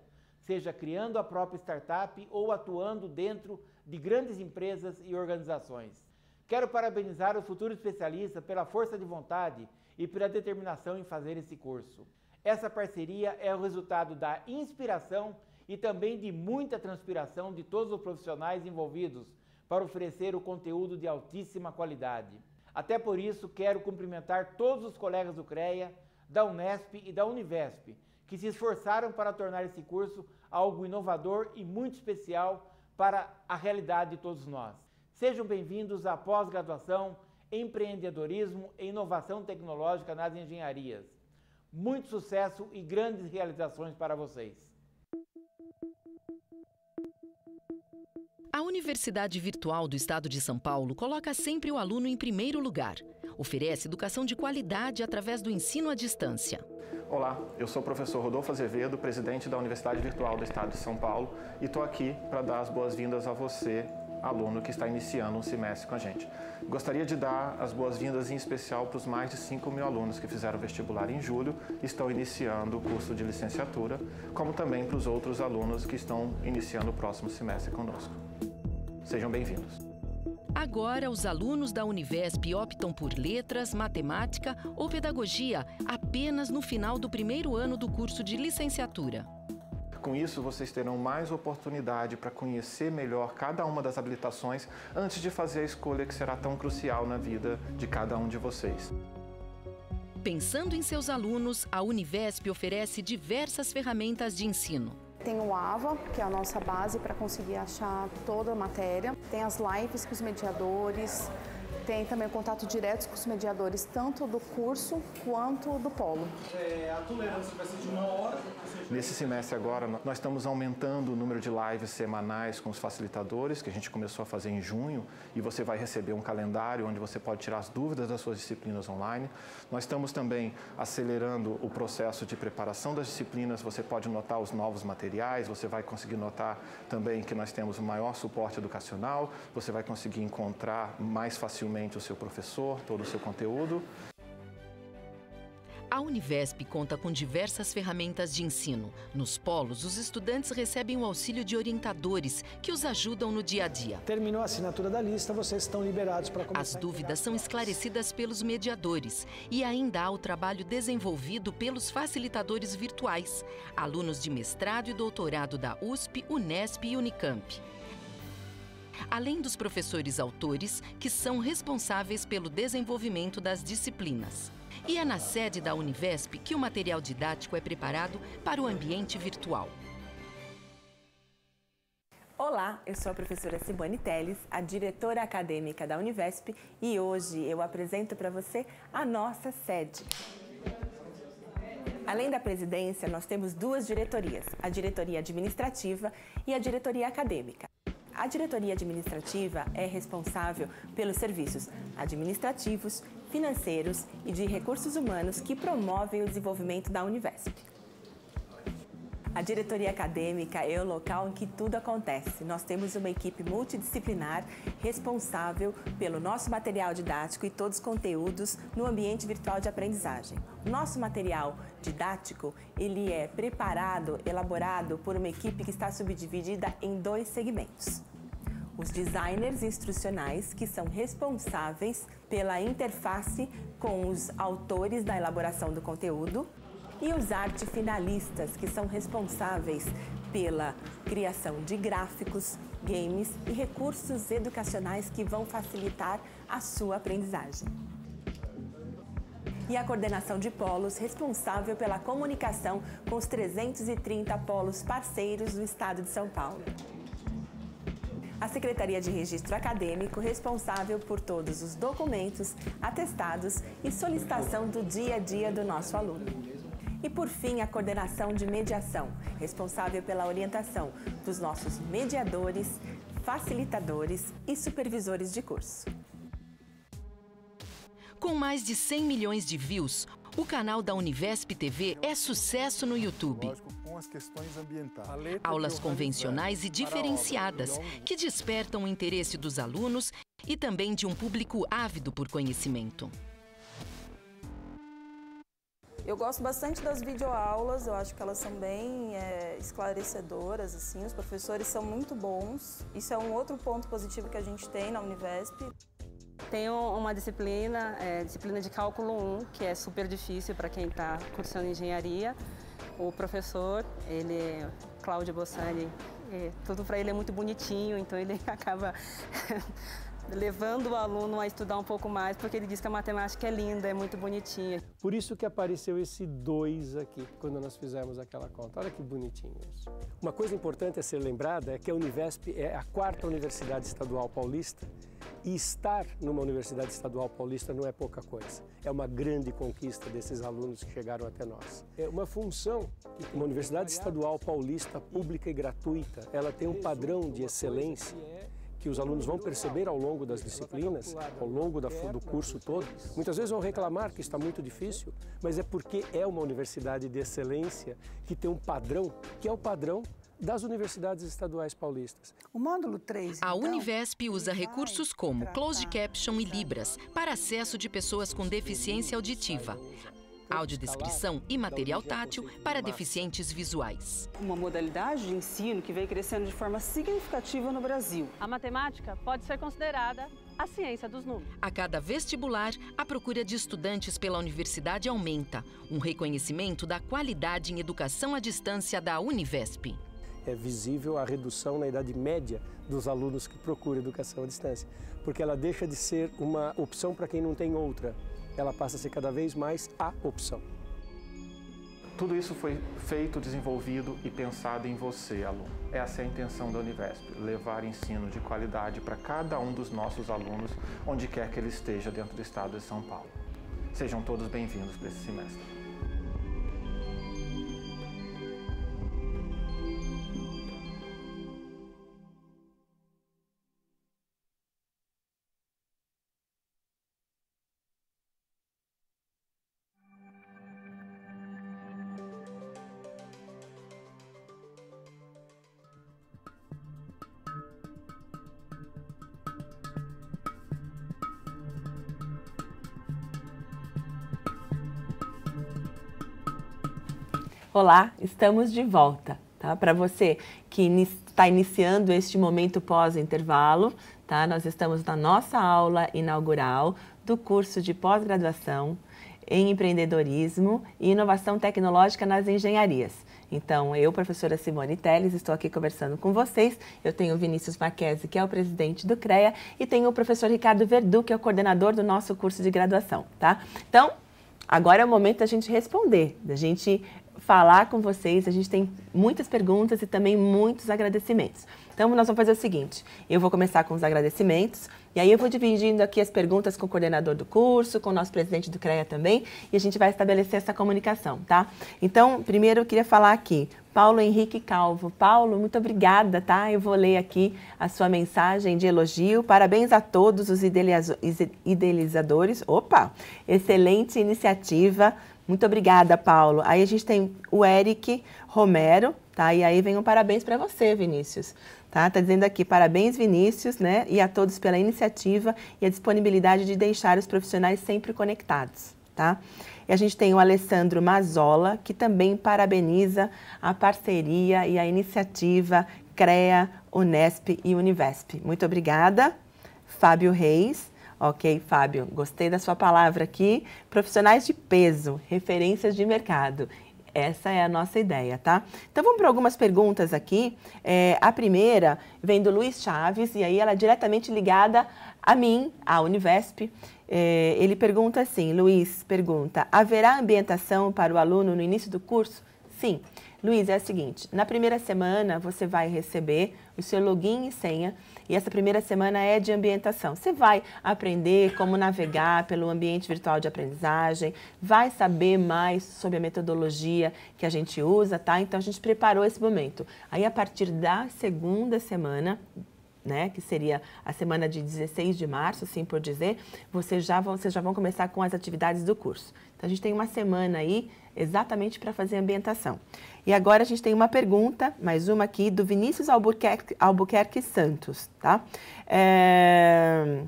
S5: seja criando a própria startup ou atuando dentro de grandes empresas e organizações. Quero parabenizar o futuro especialista pela força de vontade e pela determinação em fazer esse curso. Essa parceria é o resultado da inspiração e também de muita transpiração de todos os profissionais envolvidos para oferecer o conteúdo de altíssima qualidade. Até por isso, quero cumprimentar todos os colegas do CREA, da Unesp e da Univesp, que se esforçaram para tornar esse curso algo inovador e muito especial para a realidade de todos nós. Sejam bem-vindos à pós-graduação Empreendedorismo e Inovação Tecnológica nas Engenharias. Muito sucesso e grandes realizações para vocês.
S6: A Universidade Virtual do Estado de São Paulo coloca sempre o aluno em primeiro lugar. Oferece educação de qualidade através do ensino à distância.
S4: Olá, eu sou o professor Rodolfo Azevedo, presidente da Universidade Virtual do Estado de São Paulo, e estou aqui para dar as boas-vindas a você, aluno que está iniciando um semestre com a gente. Gostaria de dar as boas-vindas em especial para os mais de 5 mil alunos que fizeram vestibular em julho e estão iniciando o curso de licenciatura, como também para os outros alunos que estão iniciando o próximo semestre conosco. Sejam bem-vindos.
S6: Agora, os alunos da Univesp optam por letras, matemática ou pedagogia apenas no final do primeiro ano do curso de licenciatura.
S4: Com isso, vocês terão mais oportunidade para conhecer melhor cada uma das habilitações antes de fazer a escolha que será tão crucial na vida de cada um de vocês.
S6: Pensando em seus alunos, a Univesp oferece diversas ferramentas de ensino. Tem o AVA, que é a nossa base para conseguir achar toda a matéria. Tem as lives com os mediadores, tem também contato direto com os mediadores, tanto do curso quanto do polo.
S4: É, a tolerância vai ser de uma hora. Nesse semestre agora, nós estamos aumentando o número de lives semanais com os facilitadores, que a gente começou a fazer em junho, e você vai receber um calendário onde você pode tirar as dúvidas das suas disciplinas online. Nós estamos também acelerando o processo de preparação das disciplinas, você pode notar os novos materiais, você vai conseguir notar também que nós temos o maior suporte educacional, você vai conseguir encontrar mais facilmente o seu professor, todo o seu conteúdo.
S6: A Univesp conta com diversas ferramentas de ensino. Nos polos, os estudantes recebem o auxílio de orientadores que os ajudam no dia a dia. Terminou a assinatura da lista, vocês estão liberados para começar. As dúvidas são esclarecidas pelos mediadores e ainda há o trabalho desenvolvido pelos facilitadores virtuais, alunos de mestrado e doutorado da USP, Unesp e Unicamp além dos professores autores, que são responsáveis pelo desenvolvimento das disciplinas. E é na sede da Univesp que o material didático é preparado para o ambiente virtual.
S1: Olá, eu sou a professora Simone Teles, a diretora acadêmica da Univesp, e hoje eu apresento para você a nossa sede. Além da presidência, nós temos duas diretorias, a diretoria administrativa e a diretoria acadêmica. A diretoria administrativa é responsável pelos serviços administrativos, financeiros e de recursos humanos que promovem o desenvolvimento da Univesp. A diretoria acadêmica é o local em que tudo acontece. Nós temos uma equipe multidisciplinar responsável pelo nosso material didático e todos os conteúdos no ambiente virtual de aprendizagem. Nosso material didático, ele é preparado, elaborado por uma equipe que está subdividida em dois segmentos os designers instrucionais que são responsáveis pela interface com os autores da elaboração do conteúdo e os arte finalistas que são responsáveis pela criação de gráficos, games e recursos educacionais que vão facilitar a sua aprendizagem. E a coordenação de polos, responsável pela comunicação com os 330 polos parceiros do estado de São Paulo. Secretaria de Registro Acadêmico, responsável por todos os documentos, atestados e solicitação do dia a dia do nosso aluno. E por fim, a coordenação de mediação, responsável pela orientação dos nossos mediadores, facilitadores e supervisores de curso.
S6: Com mais de 100 milhões de views, o canal da Univesp TV é sucesso no YouTube. Aulas convencionais e diferenciadas que despertam o interesse dos alunos e também de um público ávido por conhecimento.
S1: Eu gosto bastante das videoaulas, eu acho que elas são bem é, esclarecedoras, assim, os professores são muito bons. Isso é um outro ponto positivo que a gente tem na Univesp. Tenho uma disciplina, é, disciplina de cálculo 1, que é super difícil para quem está cursando engenharia. O professor, ele, Cláudio Bossani, é, tudo para ele é muito bonitinho, então ele acaba levando o aluno a estudar um pouco mais, porque ele diz que a matemática é linda, é muito bonitinha.
S7: Por isso que apareceu esse 2 aqui, quando nós fizemos aquela conta. Olha que bonitinho isso. Uma coisa importante a ser lembrada é que a Univesp é a quarta universidade estadual paulista e estar numa universidade estadual paulista não é pouca coisa. É uma grande conquista desses alunos que chegaram até nós. É uma função que uma universidade estadual paulista, pública e gratuita, ela tem um padrão de excelência é que os alunos vão perceber ao longo das disciplinas, ao longo da, é, do curso todo. Muitas vezes vão reclamar que está muito difícil, mas é porque é uma universidade de excelência que tem um padrão,
S6: que é o padrão das universidades estaduais paulistas. O módulo 3. Então, a Univesp usa recursos como Closed Caption e Libras para acesso de pessoas com deficiência auditiva audiodescrição e material tátil para deficientes visuais. Uma modalidade de ensino que vem crescendo de forma significativa no Brasil.
S1: A matemática pode ser considerada a ciência dos números.
S6: A cada vestibular, a procura de estudantes pela universidade aumenta, um reconhecimento da qualidade em educação à distância da Univesp
S7: é visível a redução na idade média dos alunos que procuram educação à distância, porque ela deixa de ser uma opção para quem não tem outra, ela passa a ser cada vez mais a opção.
S4: Tudo isso foi feito, desenvolvido e pensado em você, aluno. Essa é a intenção da Univesp, levar ensino de qualidade para cada um dos nossos alunos, onde quer que ele esteja dentro do estado de São Paulo. Sejam todos bem-vindos para esse semestre.
S1: Olá, estamos de volta. Tá? Para você que está iniciando este momento pós-intervalo, tá? nós estamos na nossa aula inaugural do curso de pós-graduação em empreendedorismo e inovação tecnológica nas engenharias. Então, eu, professora Simone Teles, estou aqui conversando com vocês. Eu tenho o Vinícius Marquesi, que é o presidente do CREA, e tenho o professor Ricardo Verdu, que é o coordenador do nosso curso de graduação, tá? Então, agora é o momento da gente responder, da gente falar com vocês. A gente tem muitas perguntas e também muitos agradecimentos. Então, nós vamos fazer o seguinte: eu vou começar com os agradecimentos, e aí eu vou dividindo aqui as perguntas com o coordenador do curso, com o nosso presidente do CREA também, e a gente vai estabelecer essa comunicação, tá? Então, primeiro eu queria falar aqui, Paulo Henrique Calvo. Paulo, muito obrigada, tá? Eu vou ler aqui a sua mensagem de elogio. Parabéns a todos os idealizadores. Opa! Excelente iniciativa muito obrigada, Paulo. Aí a gente tem o Eric Romero, tá? E aí vem um parabéns para você, Vinícius. Tá? tá dizendo aqui, parabéns Vinícius, né? E a todos pela iniciativa e a disponibilidade de deixar os profissionais sempre conectados, tá? E a gente tem o Alessandro Mazola, que também parabeniza a parceria e a iniciativa CREA, Unesp e Univesp. Muito obrigada. Fábio Reis, Ok, Fábio, gostei da sua palavra aqui. Profissionais de peso, referências de mercado. Essa é a nossa ideia, tá? Então vamos para algumas perguntas aqui. É, a primeira vem do Luiz Chaves, e aí ela é diretamente ligada a mim, à Univesp. É, ele pergunta assim: Luiz, pergunta, haverá ambientação para o aluno no início do curso? Sim. Luiz, é o seguinte: na primeira semana você vai receber o seu login e senha e essa primeira semana é de ambientação. Você vai aprender como navegar pelo ambiente virtual de aprendizagem, vai saber mais sobre a metodologia que a gente usa, tá? Então a gente preparou esse momento. Aí a partir da segunda semana, né, que seria a semana de 16 de março, assim por dizer, vocês já vão, vocês já vão começar com as atividades do curso. Então a gente tem uma semana aí exatamente para fazer ambientação. E agora a gente tem uma pergunta, mais uma aqui, do Vinícius Albuquerque, Albuquerque Santos, tá? É...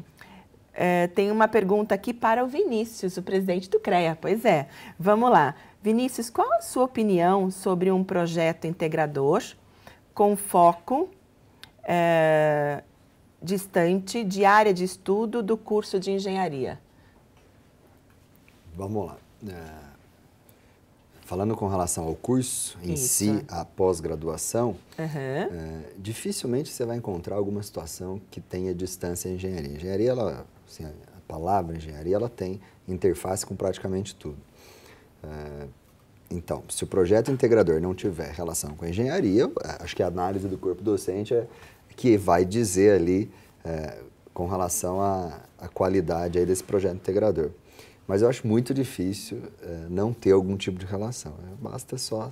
S1: É, tem uma pergunta aqui para o Vinícius, o presidente do CREA. Pois é, vamos lá. Vinícius, qual a sua opinião sobre um projeto integrador com foco é, distante de área de estudo do curso de engenharia?
S2: Vamos lá. É, falando com relação ao curso em Isso. si, a pós-graduação, uhum.
S1: é,
S2: dificilmente você vai encontrar alguma situação que tenha distância em engenharia. Engenharia, ela, assim, a palavra engenharia, ela tem interface com praticamente tudo. É, então, se o projeto integrador não tiver relação com a engenharia, é, acho que a análise do corpo docente é que vai dizer ali é, com relação à, à qualidade aí desse projeto integrador. Mas eu acho muito difícil é, não ter algum tipo de relação. Né? Basta só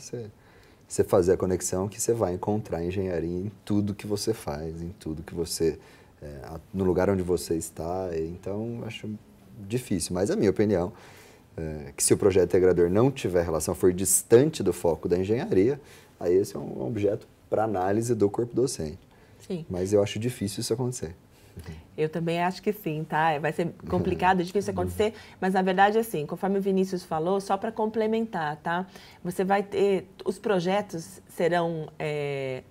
S2: você fazer a conexão que você vai encontrar engenharia em tudo que você faz, em tudo que você. É, no lugar onde você está. Então, acho difícil, mas é a minha opinião é, que se o projeto integrador não tiver relação, for distante do foco da engenharia, aí esse é um é objeto para análise do corpo docente. Sim. Mas eu acho difícil isso acontecer.
S1: Eu também acho que sim, tá? Vai ser complicado, difícil acontecer, mas na verdade, assim, conforme o Vinícius falou, só para complementar, tá? Você vai ter. Os projetos serão é,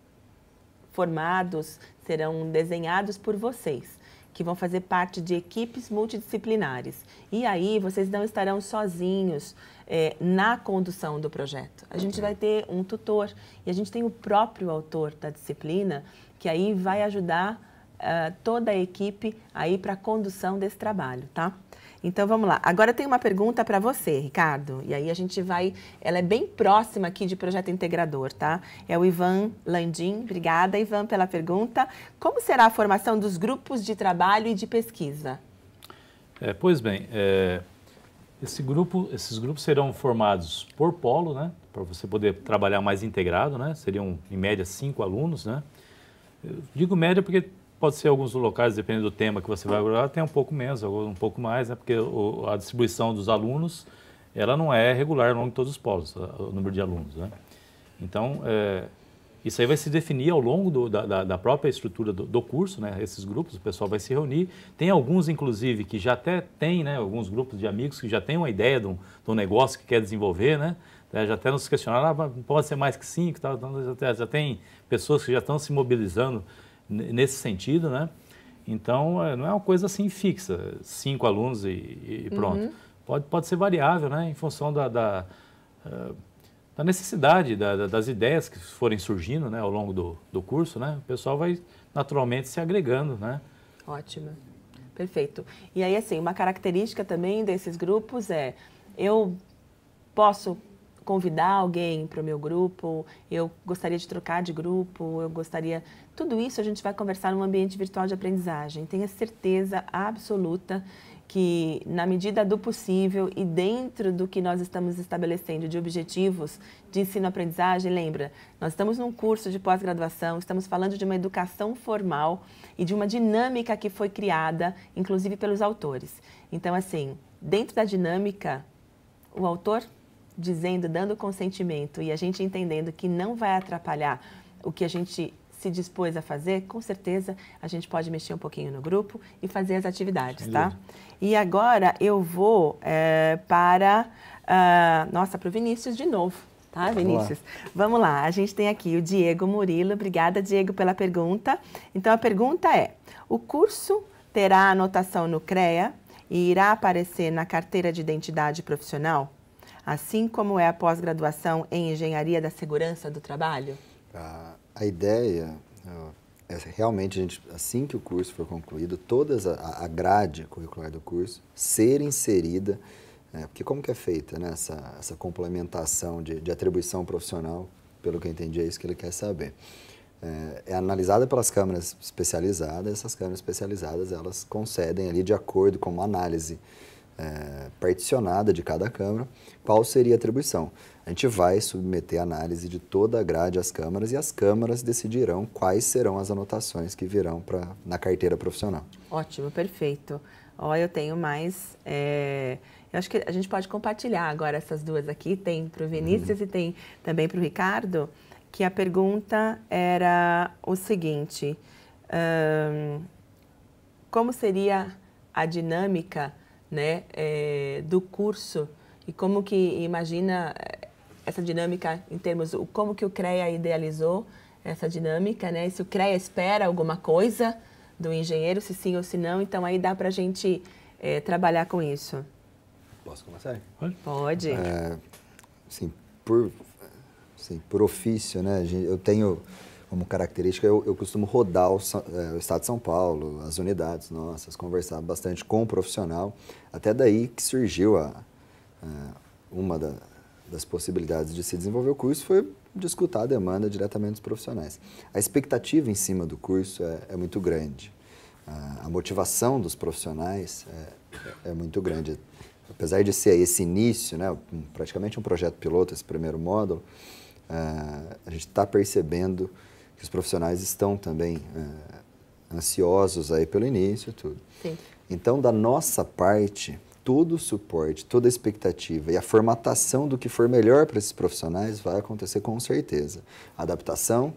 S1: formados, serão desenhados por vocês que vão fazer parte de equipes multidisciplinares. E aí vocês não estarão sozinhos é, na condução do projeto. A gente vai ter um tutor e a gente tem o próprio autor da disciplina que aí vai ajudar uh, toda a equipe aí para a condução desse trabalho, tá? Então vamos lá. Agora tem uma pergunta para você, Ricardo. E aí a gente vai. Ela é bem próxima aqui de projeto integrador, tá? É o Ivan Landim. Obrigada, Ivan, pela pergunta. Como será a formação dos grupos de trabalho e de pesquisa?
S3: É, pois bem, é, esse grupo, esses grupos serão formados por polo, né? Para você poder trabalhar mais integrado, né? Seriam em média cinco alunos, né? Eu digo média porque Pode ser alguns locais, dependendo do tema que você vai abordar, tem um pouco menos, um pouco mais, né? porque o, a distribuição dos alunos ela não é regular ao longo de todos os polos, o número de alunos. Né? Então, é, isso aí vai se definir ao longo do, da, da, própria estrutura do, do, curso, né? esses grupos, o pessoal vai se reunir. Tem alguns, inclusive, que já até tem, né? alguns grupos de amigos que já têm uma ideia de um, negócio que quer desenvolver, né? né? já até nos questionaram, ah, pode ser mais que cinco, tal, então já, já tem pessoas que já estão se mobilizando nesse sentido, né? Então, é, não é uma coisa assim fixa, cinco alunos e, e pronto. Uhum. Pode, pode ser variável, né? Em função da, da, eh, da necessidade, da, das ideias que forem surgindo né, ao longo do, do curso, né? O pessoal vai naturalmente se agregando, né?
S1: Ótimo, perfeito. E aí, assim, uma característica também desses grupos é eu posso convidar alguém para o meu grupo, eu gostaria de trocar de grupo, eu gostaria. Tudo isso a gente vai conversar num ambiente virtual de aprendizagem. Tenha certeza absoluta que, na medida do possível e dentro do que nós estamos estabelecendo de objetivos de ensino-aprendizagem, lembra, nós estamos num curso de pós-graduação, estamos falando de uma educação formal e de uma dinâmica que foi criada, inclusive pelos autores. Então, assim, dentro da dinâmica, o autor dizendo, dando consentimento e a gente entendendo que não vai atrapalhar o que a gente se dispôs a fazer, com certeza a gente pode mexer um pouquinho no grupo e fazer as atividades, tá? E agora eu vou é, para. Uh, nossa, para o Vinícius de novo. Tá, Vinícius? Vamos lá, a gente tem aqui o Diego Murilo. Obrigada, Diego, pela pergunta. Então, a pergunta é: o curso terá anotação no CREA e irá aparecer na carteira de identidade profissional? assim como é a pós-graduação em Engenharia da Segurança do Trabalho?
S2: A, a ideia é, realmente, gente, assim que o curso for concluído, toda a, a grade curricular do curso ser inserida, é, porque como que é feita né, essa, essa complementação de, de atribuição profissional, pelo que eu entendi, é isso que ele quer saber. É, é, analisada pelas câmaras especializadas, essas câmaras especializadas elas concedem ali de acordo com uma análise é, particionada de cada Câmara, qual seria a atribuição. A gente vai submeter a análise de toda a grade às câmaras e as câmaras decidirão quais serão as anotações que virão pra, na carteira profissional.
S1: Ótimo, perfeito. Ó, eu tenho mais. É... Eu acho que a gente pode compartilhar agora essas duas aqui. Tem para o Vinícius uhum. e tem também para o Ricardo. Que a pergunta era o seguinte: um, como seria a dinâmica né, é, do curso e como que imagina eh, essa dinâmica em termos o como que o CREA idealizou essa dinâmica, né? E se o CREA espera alguma coisa do engenheiro, se sim ou se não, então aí dá para a gente é, trabalhar com isso.
S2: Posso começar? Pode. Pode. É, sim, por, sim, por ofício, né? Eu tenho como característica, eu, eu costumo rodar o, é, o, estado de São Paulo, as unidades nossas, conversar bastante com o profissional. Até daí que surgiu a, a é, uma da, das possibilidades de se desenvolver o curso foi de escutar a demanda diretamente dos profissionais. A expectativa em cima do curso é, é muito grande. A, motivação dos profissionais é, é muito grande. Apesar de ser esse início, né, praticamente um projeto piloto, esse primeiro módulo, Uh, a gente está percebendo que os profissionais estão também é, ansiosos aí pelo início tudo. Sim. Então, da nossa parte, todo o suporte, toda a expectativa e a formatação do que for melhor para esses profissionais vai acontecer com certeza. Adaptação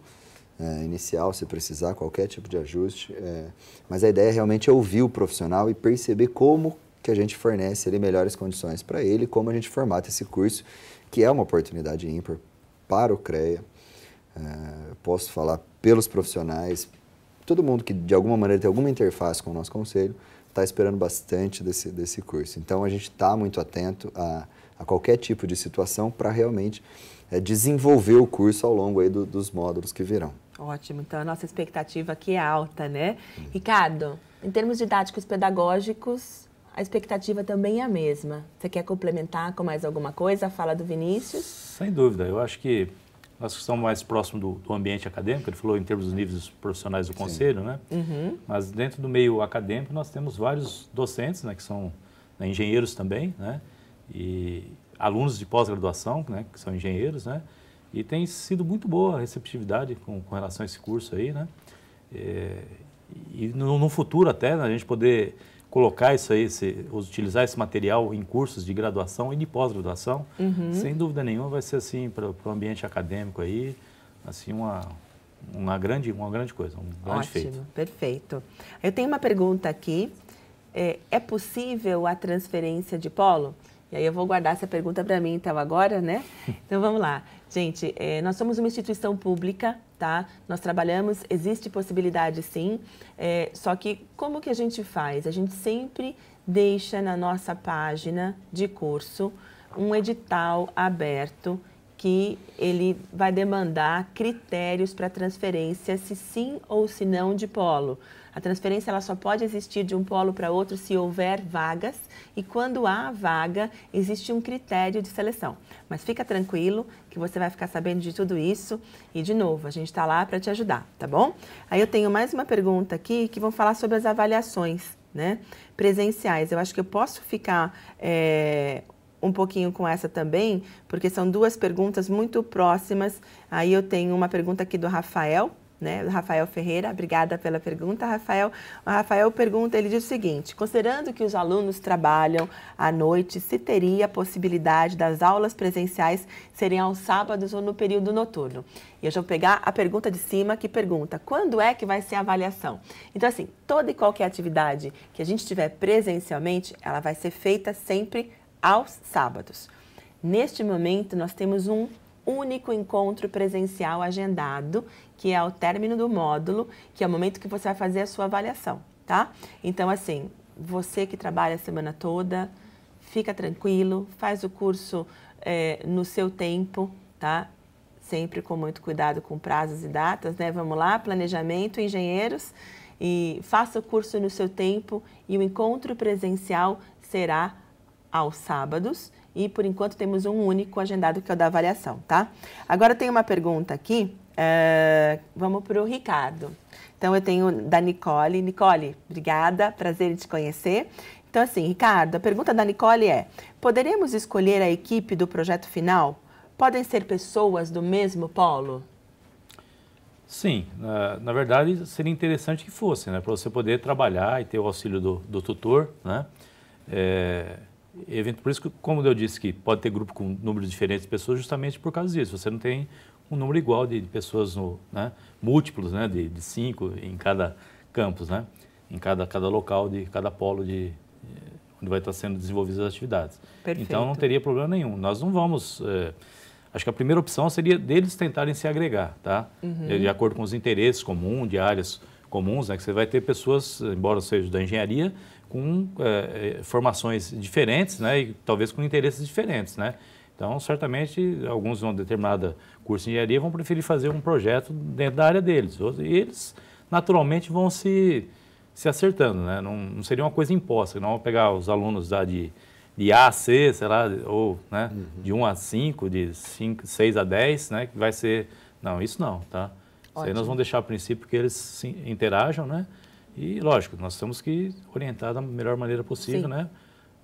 S2: é, inicial, se precisar, qualquer tipo de ajuste. É, mas a ideia é realmente é ouvir o profissional e perceber como que a gente fornece ele melhores condições para ele, como a gente formata esse curso, que é uma oportunidade ímpar para o CREA, eh, posso falar pelos profissionais, todo mundo que de alguma maneira tem alguma interface com o nosso conselho está esperando bastante desse, desse curso. Então a gente está muito atento a, a qualquer tipo de situação para realmente é, desenvolver o curso ao longo aí do, dos módulos que virão.
S1: Ótimo, então a nossa expectativa aqui é alta, né? Ricardo, em termos didáticos pedagógicos, a expectativa também é a mesma. Você quer complementar com mais alguma coisa a fala do Vinícius?
S3: Sem dúvida, eu acho que nós que estamos mais próximos do, do, ambiente acadêmico, ele falou em termos dos níveis profissionais do conselho, Sim. né? Uhum. Mas dentro do meio acadêmico nós temos vários docentes, né, que são né, engenheiros também, né? E alunos de pós-graduação, né, que são engenheiros, né? E tem sido muito boa a receptividade com, com relação a esse curso aí, né? É, e no, no, futuro até né, a gente poder colocar isso aí, esse, utilizar esse material em cursos de graduação e de pós-graduação, uhum. sem dúvida nenhuma vai ser assim para o ambiente acadêmico aí, assim uma uma grande uma grande coisa, um grande Ótimo, feito.
S1: perfeito. Eu tenho uma pergunta aqui. É, é possível a transferência de polo? E aí eu vou guardar essa pergunta para mim então agora, né? Então vamos lá. Gente, é, nós somos uma instituição pública tá? Nós trabalhamos, existe possibilidade sim, é, só que como que a gente faz? A gente sempre deixa na nossa página de curso um edital aberto que ele vai demandar critérios para transferência, se sim ou se não de polo. A transferência ela só pode existir de um polo para outro se houver vagas e quando há vaga, existe um critério de seleção. Mas fica tranquilo que você vai ficar sabendo de tudo isso e de novo, a gente está lá para te ajudar, tá bom? Aí eu tenho mais uma pergunta aqui que vão falar sobre as avaliações, né? Presenciais. Eu acho que eu posso ficar é um pouquinho com essa também, porque são duas perguntas muito próximas. Aí eu tenho uma pergunta aqui do Rafael, né? Rafael Ferreira, obrigada pela pergunta, Rafael. O Rafael pergunta, ele diz o seguinte: considerando que os alunos trabalham à noite, se teria a possibilidade das aulas presenciais serem aos sábados ou no período noturno? E eu já vou pegar a pergunta de cima que pergunta: quando é que vai ser a avaliação? Então, assim, toda e qualquer atividade que a gente tiver presencialmente, ela vai ser feita sempre aos sábados. Neste momento, nós temos um único encontro presencial agendado, que é ao término do módulo, que é o momento que você vai fazer a sua avaliação, tá? Então, assim, você que trabalha a semana toda, fica tranquilo, faz o curso é, no seu tempo, tá? Sempre com muito cuidado com prazos e datas, né? Vamos lá, planejamento, engenheiros, e faça o curso no seu tempo e o encontro presencial será aos sábados e por enquanto temos um único agendado que é o da avaliação, tá? Agora tem uma pergunta aqui, é, vamos para o Ricardo. Então eu tenho da Nicole. Nicole, obrigada, prazer em te conhecer. Então assim, Ricardo, a pergunta da Nicole é: poderemos escolher a equipe do projeto final? Podem ser pessoas do mesmo polo?
S3: Sim, na, na verdade seria interessante que fosse, né? Para você poder trabalhar e ter o auxílio do, do tutor, né? É evento. Por isso, que, como eu disse que pode ter grupo com números diferentes de pessoas, justamente por causa disso. Você não tem um número igual de, de pessoas no, né, múltiplos, né, de, de, cinco em cada campus, né, em cada, cada local, de cada polo de, eh, onde vai estar sendo desenvolvidas as atividades. Perfeito. Então, não teria problema nenhum. Nós não vamos... É, acho que a primeira opção seria deles tentarem se agregar, tá? Uhum. De, de acordo com os interesses comuns, de áreas comuns, né, que você vai ter pessoas, embora seja da engenharia, com é, formações diferentes, né? E talvez com interesses diferentes, né? Então, certamente, alguns vão determinada curso de engenharia vão preferir fazer um projeto dentro da área deles. E eles, naturalmente, vão se, se acertando, né? Não, não seria uma coisa imposta, não pegar os alunos da de, de A a C, sei lá, ou né, uhum. de 1 a 5, de 5, 6 a 10, né? Que vai ser... Não, isso não, tá? Ótimo. Isso aí nós vamos deixar a princípio que eles interajam, né? E, lógico, nós temos que orientar da melhor maneira possível, Sim. né?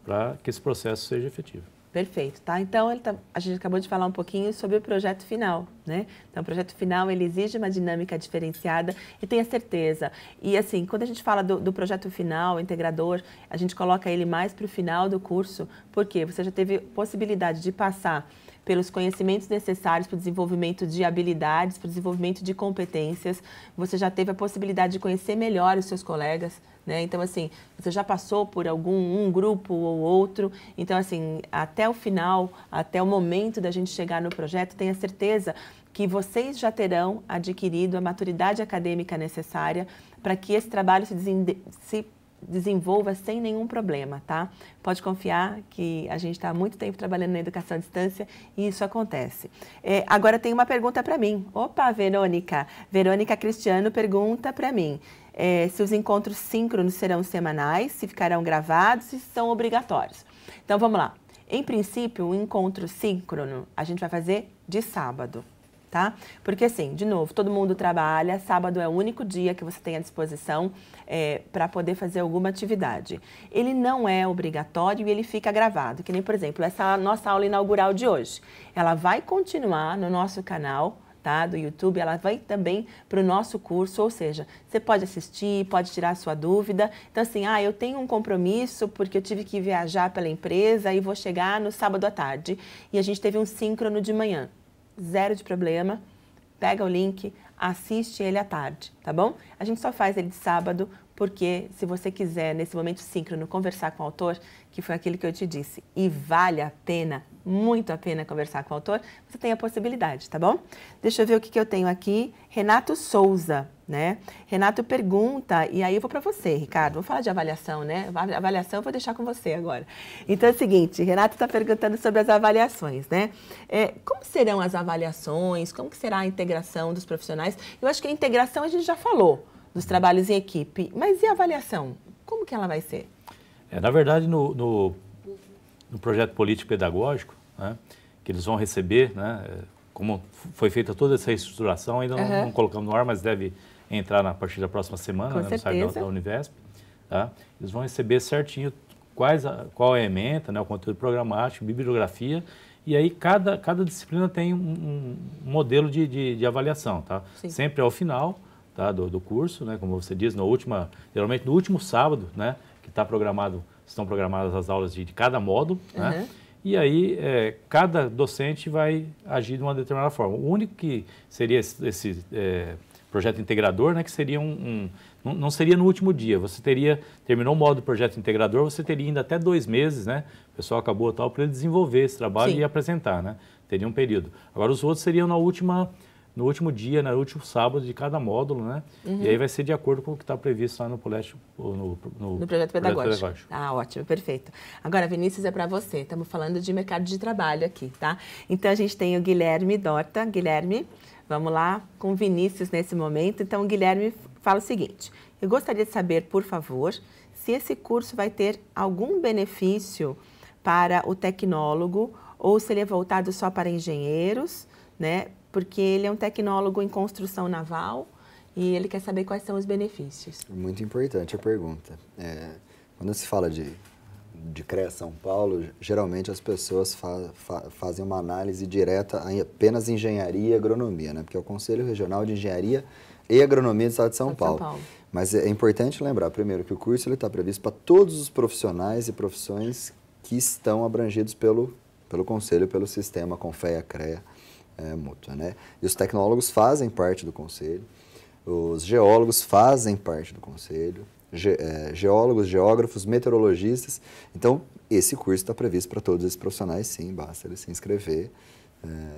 S3: Para que esse processo seja efetivo.
S1: Perfeito, tá? Então, tá, a gente acabou de falar um pouquinho sobre o projeto final, né? Então, o projeto final, ele exige uma dinâmica diferenciada e tenha certeza. E, assim, quando a gente fala do, do projeto final, integrador, a gente coloca ele mais para o final do curso, porque você já teve possibilidade de passar pelos conhecimentos necessários para o desenvolvimento de habilidades, para o desenvolvimento de competências. Você já teve a possibilidade de conhecer melhor os seus colegas, né? Então, assim, você já passou por algum um grupo ou outro. Então, assim, até o final, até o momento da gente chegar no projeto, tenha certeza que vocês já terão adquirido a maturidade acadêmica necessária para que esse trabalho se, se desenvolva sem nenhum problema, tá? Pode confiar que a gente está há muito tempo trabalhando na educação à distância e isso acontece. É, agora tem uma pergunta para mim. Opa, Verônica. Verônica Cristiano pergunta para mim. É, se os encontros síncronos serão semanais, se ficarão gravados e se são obrigatórios. Então vamos lá. Em princípio, o encontro síncrono a gente vai fazer de sábado, tá? Porque assim, de novo, todo mundo trabalha, sábado é o único dia que você tem à disposição é, para poder fazer alguma atividade. Ele não é obrigatório e ele fica gravado, que nem, por exemplo, essa nossa aula inaugural de hoje. Ela vai continuar no nosso canal, Tá, do YouTube, ela vai também para o nosso curso, ou seja, você pode assistir, pode tirar sua dúvida. Então, assim, ah, eu tenho um compromisso porque eu tive que viajar pela empresa e vou chegar no sábado à tarde e a gente teve um síncrono de manhã zero de problema. Pega o link, assiste ele à tarde, tá bom? A gente só faz ele de sábado, porque se você quiser, nesse momento síncrono, conversar com o autor, que foi aquilo que eu te disse, e vale a pena, muito a pena conversar com o autor, você tem a possibilidade, tá bom? Deixa eu ver o que, que eu tenho aqui. Renato Souza né? Renato pergunta, e aí eu vou para você, Ricardo, vou falar de avaliação, né? Avaliação eu vou deixar com você agora. Então é o seguinte, Renato está perguntando sobre as avaliações, né? É, como serão as avaliações, como será a integração dos profissionais? Eu acho que a integração a gente já falou, dos trabalhos em equipe, mas e a avaliação? Como que ela vai ser?
S3: É, na verdade, no, no, no projeto político pedagógico, né, que eles vão receber, né, é, como foi feita toda essa reestruturação, ainda uhum. não, não colocamos no ar, mas deve entrar na, a partir da próxima semana né, no site da, da Univesp. Tá? Eles vão receber certinho quais a, qual é a ementa, né, o conteúdo programático, bibliografia. E aí cada, cada disciplina tem um, um modelo de, de, de, avaliação, tá? Sempre ao final tá, do, do curso, né, como você diz, na última, geralmente no último sábado, né, que está programado, estão programadas as aulas de, de cada módulo, uhum. né? E aí, é, cada docente vai agir de uma determinada forma. O único que seria esse, esse é, projeto integrador, né, que seria um, um, não seria no último dia. Você teria terminou o modo do projeto integrador, você teria ainda até dois meses, né? O pessoal acabou tal para ele desenvolver esse trabalho Sim. e apresentar, né? Teria um período. Agora os outros seriam na última no último dia, no último sábado de cada módulo, né? Uhum. E aí vai ser de acordo com o que está previsto lá no, colégio, no, no, no, projeto, pedagógico. pedagógico.
S1: Ah, ótimo, perfeito. Agora, Vinícius, é para você. Estamos falando de mercado de trabalho aqui, tá? Então, a gente tem o Guilherme Dorta. Guilherme, Vamos lá com Vinícius nesse momento. Então, o Guilherme fala o seguinte: eu gostaria de saber, por favor, se esse curso vai ter algum benefício para o tecnólogo ou se ele é voltado só para engenheiros, né? Porque ele é um tecnólogo em construção naval e ele quer saber quais são os benefícios.
S2: Muito importante a pergunta. É, quando se fala de de CREA São Paulo, geralmente as pessoas fa fa fazem uma análise direta apenas engenharia e agronomia, né? porque é o Conselho Regional de Engenharia e Agronomia do Estado de São, Paulo. Paulo. Mas é importante lembrar, primeiro, que o curso está previsto para todos os profissionais e profissões que estão abrangidos pelo, pelo Conselho, pelo sistema Confea, CREA, é, mútua, né? E os tecnólogos fazem parte do Conselho. Os geólogos fazem parte do conselho, ge é, geólogos, geógrafos, meteorologistas. Então, esse curso está previsto para todos esses profissionais, sim, basta ele se inscrever.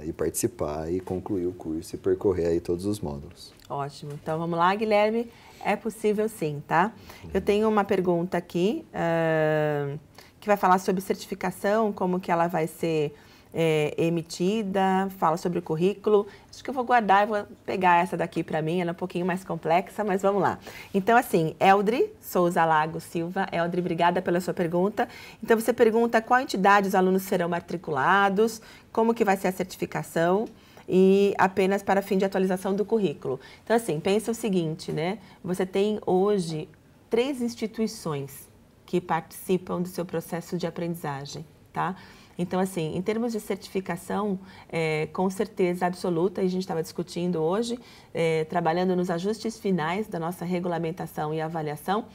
S2: É, e participar e concluir o curso e percorrer aí todos os módulos.
S1: Ótimo. Então vamos lá, Guilherme. É possível sim, tá? Uhum. Eu tenho uma pergunta aqui uh, que vai falar sobre certificação, como que ela vai ser é, emitida, fala sobre o currículo. Acho que eu vou guardar, e vou pegar essa daqui para mim, ela é um pouquinho mais complexa, mas vamos lá. Então, assim, Eldre Souza Lago Silva. Eldre, obrigada pela sua pergunta. Então, você pergunta qual entidade os alunos serão matriculados, como que vai ser a certificação e apenas para fim de atualização do currículo. Então, assim, pensa o seguinte, né? Você tem hoje três instituições que participam do seu processo de aprendizagem, tá? Então, assim, em termos de certificação, é, com certeza absoluta, e a gente estava discutindo hoje, é, trabalhando nos ajustes finais da nossa regulamentação e avaliação,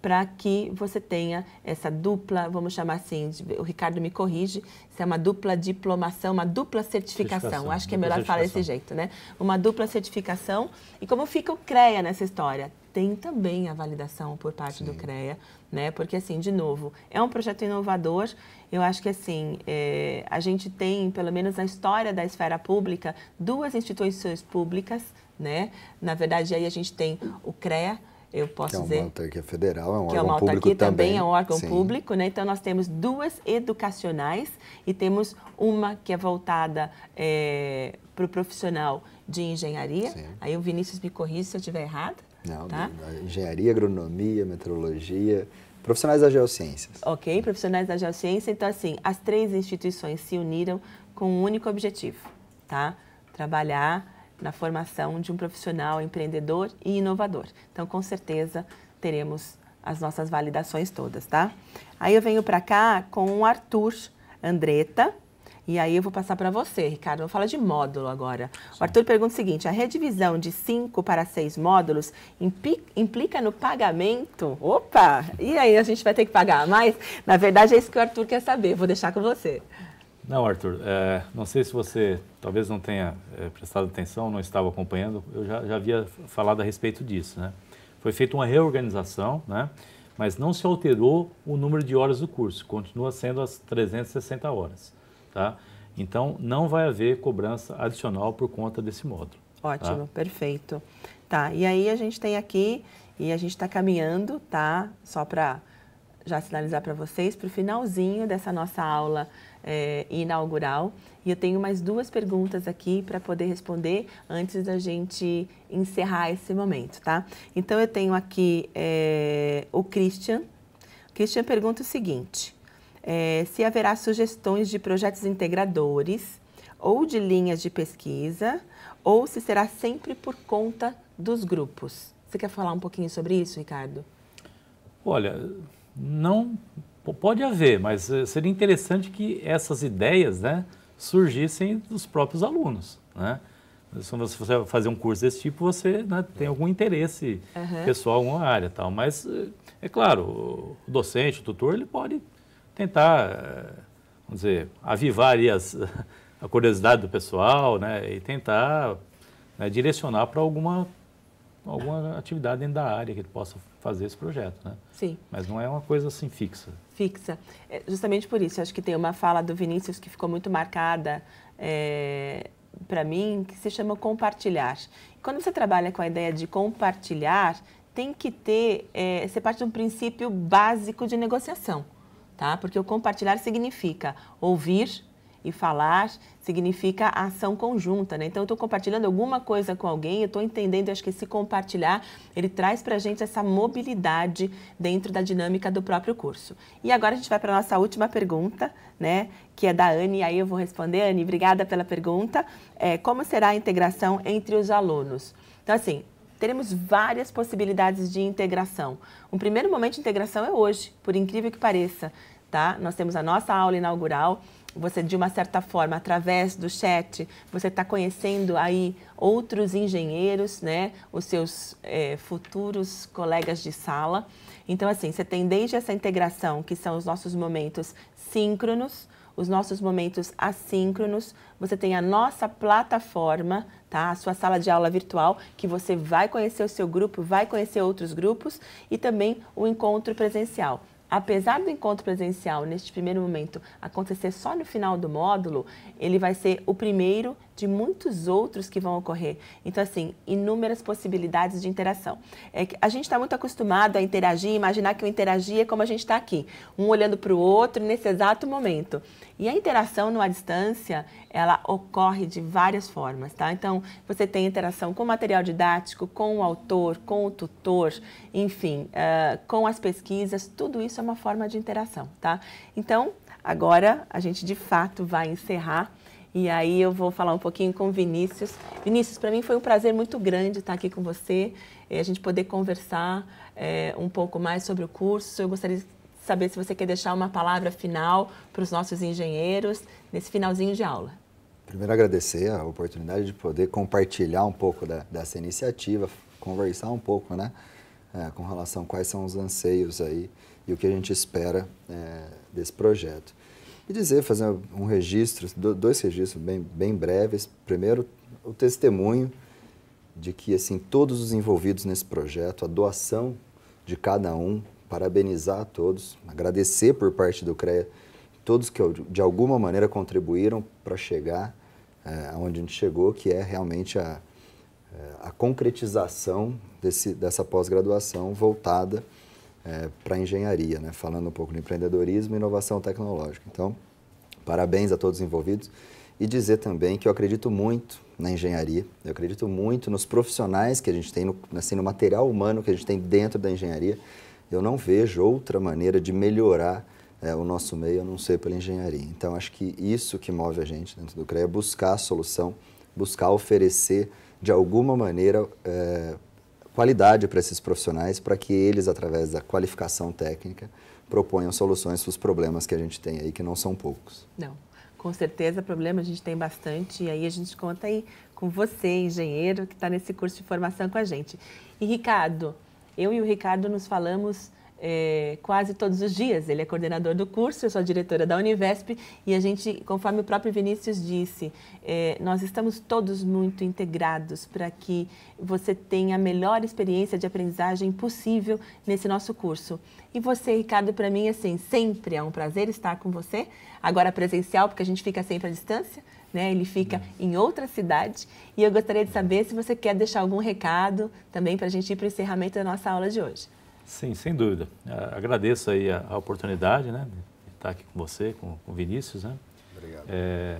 S1: para que você tenha essa dupla, vamos chamar assim, o Ricardo me corrige, isso é uma dupla diplomação, uma dupla certificação. certificação Acho que é melhor falar desse jeito, né? Uma dupla certificação. E como fica o CREA nessa história? Tem também a validação por parte Sim. do CREA, né? Porque assim, de novo, é um projeto inovador eu acho que assim, é, a gente tem, pelo menos na história da esfera pública, duas instituições públicas, né? Na verdade, aí a gente tem o CREA, eu posso que é uma dizer.
S2: Autarquia é federal, é um que órgão é uma autarquia público também. também é um órgão Sim. público,
S1: né? Então nós temos duas educacionais e temos uma que é voltada é, para o profissional de engenharia. Sim. Aí o Vinícius me corrige se eu estiver errado.
S2: Não, tá? engenharia, agronomia, meteorologia, Profissionais da Geociências.
S1: Ok, profissionais da Geociência. Então, assim, as três instituições se uniram com um único objetivo, tá? Trabalhar na formação de um profissional empreendedor e inovador. Então, com certeza, teremos as nossas validações todas, tá? Aí eu venho para cá com o Arthur Andreta, e aí eu vou passar para você, Ricardo. Vou falar de módulo agora. Sim. O Arthur pergunta o seguinte: a redivisão de cinco para seis módulos implica no pagamento? Opa! E aí a gente vai ter que pagar mais? Na verdade, é isso que o Arthur quer saber. Vou deixar com você.
S3: Não, Arthur, é, não sei se você talvez não tenha é, prestado atenção, não estava acompanhando, eu já, já havia falado a respeito disso. Né? Foi feita uma reorganização, né? mas não se alterou o número de horas do curso, continua sendo as 360 horas. Tá? Então, não vai haver cobrança adicional por conta desse módulo.
S1: Tá? Ótimo, tá? perfeito. Tá, e aí a gente tem aqui, e a gente está caminhando, tá? Só para já sinalizar para vocês, para o finalzinho dessa nossa aula é, inaugural. E eu tenho mais duas perguntas aqui para poder responder antes da gente encerrar esse momento, tá? Então, eu tenho aqui é, o Christian. O Christian pergunta o seguinte é, se haverá sugestões de projetos integradores ou de linhas de pesquisa, ou se será sempre por conta dos grupos. Você quer falar um pouquinho sobre isso, Ricardo?
S3: Olha, não pode haver, mas eh, seria interessante que essas ideias né, surgissem dos próprios alunos. Né? Se você for fazer um curso desse tipo, você né, tem algum interesse uhum. pessoal em uma área tal. Mas, eh, é claro, o docente, o tutor, ele pode tentar, eh, vamos dizer, avivar as, a curiosidade do pessoal, né? E tentar né, direcionar para alguma, alguma atividade dentro da área que ele possa fazer esse projeto, né? Sim. Mas não é uma coisa assim fixa.
S1: Fixa. É, justamente por isso, acho que tem uma fala do Vinícius que ficou muito marcada é, eh, para mim, que se chama compartilhar. Quando você trabalha com a ideia de compartilhar, tem que ter, é, ser parte de um princípio básico de negociação tá? Porque o compartilhar significa ouvir e falar, significa ação conjunta, né? Então eu estou compartilhando alguma coisa com alguém, eu estou entendendo, acho que esse compartilhar, ele traz para a gente essa mobilidade dentro da dinâmica do próprio curso. E agora a gente vai para a nossa última pergunta, né? Que é da Anne, aí eu vou responder, Anne, obrigada pela pergunta. É, como será a integração entre os alunos? Então, assim, teremos várias possibilidades de integração. Um primeiro momento de integração é hoje, por incrível que pareça tá? Nós temos a nossa aula inaugural. Você, de uma certa forma, através do chat, você está conhecendo aí outros engenheiros, né? Os seus é, futuros colegas de sala. Então, assim, você tem desde essa integração, que são os nossos momentos síncronos, os nossos momentos assíncronos, você tem a nossa plataforma, tá? A sua sala de aula virtual, que você vai conhecer o seu grupo, vai conhecer outros grupos e também o encontro presencial apesar do encontro presencial neste primeiro momento acontecer só no final do módulo, ele vai ser o primeiro de muitos outros que vão ocorrer. Então, assim, inúmeras possibilidades de interação. É que a gente está muito acostumado a interagir, imaginar que o interagir é como a gente está aqui, um olhando para o outro nesse exato momento. E a interação numa distância, ela ocorre de várias formas, tá? Então, você tem interação com o material didático, com o autor, com o tutor, enfim, uh, com as pesquisas, tudo isso é uma forma de interação, tá? Então, agora a gente de fato vai encerrar e aí eu vou falar um pouquinho com o Vinícius. Vinícius, para mim foi um prazer muito grande estar aqui com você, e eh, a gente poder conversar é, um pouco mais sobre o curso. Eu gostaria de saber se você quer deixar uma palavra final para os nossos engenheiros nesse finalzinho de aula.
S2: Primeiro, agradecer a oportunidade de poder compartilhar um pouco da, dessa iniciativa, conversar um pouco, né, é, com relação a quais são os anseios aí e o que a gente espera é, desse projeto e dizer, fazer um registro, dois registros bem, bem breves. Primeiro, o testemunho de que assim todos os envolvidos nesse projeto, a doação de cada um, parabenizar a todos, agradecer por parte do CREA todos que de alguma maneira contribuíram para chegar eh, aonde é, a gente chegou, que é realmente a, eh, a concretização desse, dessa pós-graduação voltada é, para a engenharia, né? falando um pouco de empreendedorismo e inovação tecnológica. Então, parabéns a todos os envolvidos e dizer também que eu acredito muito na engenharia, eu acredito muito nos profissionais que a gente tem, no, assim, no material humano que a gente tem dentro da engenharia. Eu não vejo outra maneira de melhorar é, o nosso meio a não ser pela engenharia. Então, acho que isso que move a gente dentro do CREA é buscar a solução, buscar oferecer de alguma maneira é, qualidade para esses profissionais, para que eles, através da qualificação técnica, proponham soluções para os problemas que a gente tem aí, que não são poucos.
S1: Não, com certeza, problema a gente tem bastante, e aí a gente conta aí com você, engenheiro, que está nesse curso de formação com a gente. E Ricardo, eu e o Ricardo nos falamos é, quase todos os dias. Ele é coordenador do curso, eu sou diretora da Univesp e a gente, conforme o próprio Vinícius disse, é, nós estamos todos muito integrados para que você tenha a melhor experiência de aprendizagem possível nesse nosso curso. E você, Ricardo, para mim, assim, sempre é um prazer estar com você, agora presencial, porque a gente fica sempre à distância, né? Ele fica uhum. em outra cidade. E eu gostaria de saber se você quer deixar algum recado também para a gente ir para o encerramento da nossa aula de hoje.
S3: Sim, sem dúvida. Ah, agradeço aí a, a oportunidade, né, de estar aqui com você, com, com o Vinícius, né? Obrigado. É,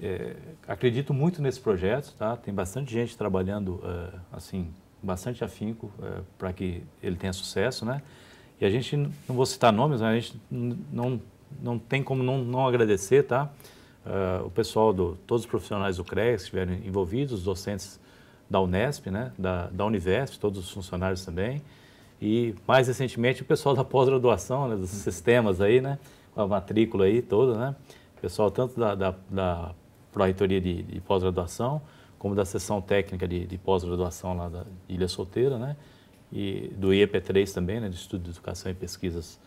S3: é, acredito muito nesse projeto, tá? Tem bastante gente trabalhando, uh, assim, bastante afinco ah, para que ele tenha sucesso, né? E a gente, não vou citar nomes, mas a gente não, não tem como não, não agradecer, tá? o pessoal, do, todos os profissionais do CREA que estiveram envolvidos, os docentes da Unesp, né? Da, da Univesp, todos os funcionários também, e mais recentemente o pessoal da pós-graduação, né, dos sistemas aí, né, com a matrícula aí toda, né? pessoal tanto da, da, da Pró-Reitoria de, de Pós-Graduação, como da Seção Técnica de, de Pós-Graduação lá da Ilha Solteira, né? E do IEP3 também, né, do Estudo de Educação e Pesquisas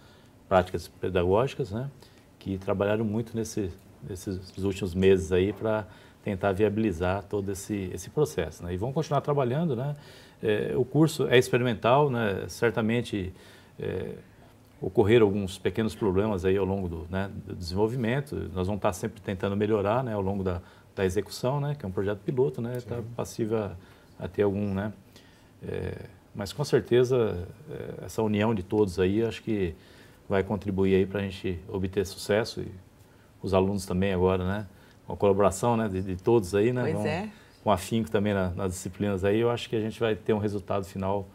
S3: Práticas Pedagógicas, né? Que trabalharam muito nesse, nesses últimos meses aí para tentar viabilizar todo esse, esse processo, né? E vão continuar trabalhando, né? É, o curso é experimental, né? certamente é, ocorreram alguns pequenos problemas aí ao longo do, né, do, desenvolvimento. Nós vamos estar sempre tentando melhorar né, ao longo da, da execução, né, que é um projeto piloto, né, está passiva a ter algum, né, é, mas com certeza é, essa união de todos aí acho que vai contribuir aí para a gente obter sucesso e os alunos também agora, né, com a colaboração, né, de, de todos aí, né, pois vão, é com afinco também na, nas disciplinas aí, eu acho que a gente vai ter um resultado final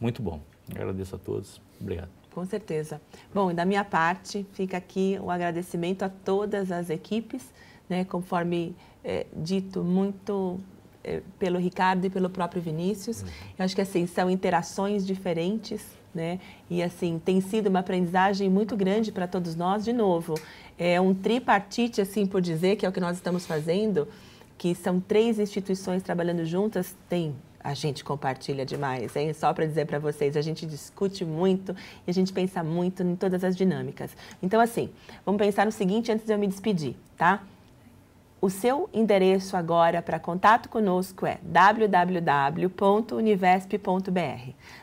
S3: muito bom. agradeço a todos. Obrigado.
S1: Com certeza. Bom, e da minha parte, fica aqui o agradecimento a todas as equipes, né, conforme é, dito muito é, pelo Ricardo e pelo próprio Vinícius. Eu acho que assim, são interações diferentes, né, e assim, tem sido uma aprendizagem muito grande para todos nós, de novo. É um tripartite, assim por dizer, que é o que nós estamos fazendo, que são três instituições trabalhando juntas, tem a gente compartilha demais, hein? Só para dizer para vocês, a gente discute muito e a gente pensa muito em todas as dinâmicas. Então, assim, vamos pensar no seguinte antes de eu me despedir, tá? O seu endereço agora para contato conosco é www.univesp.br.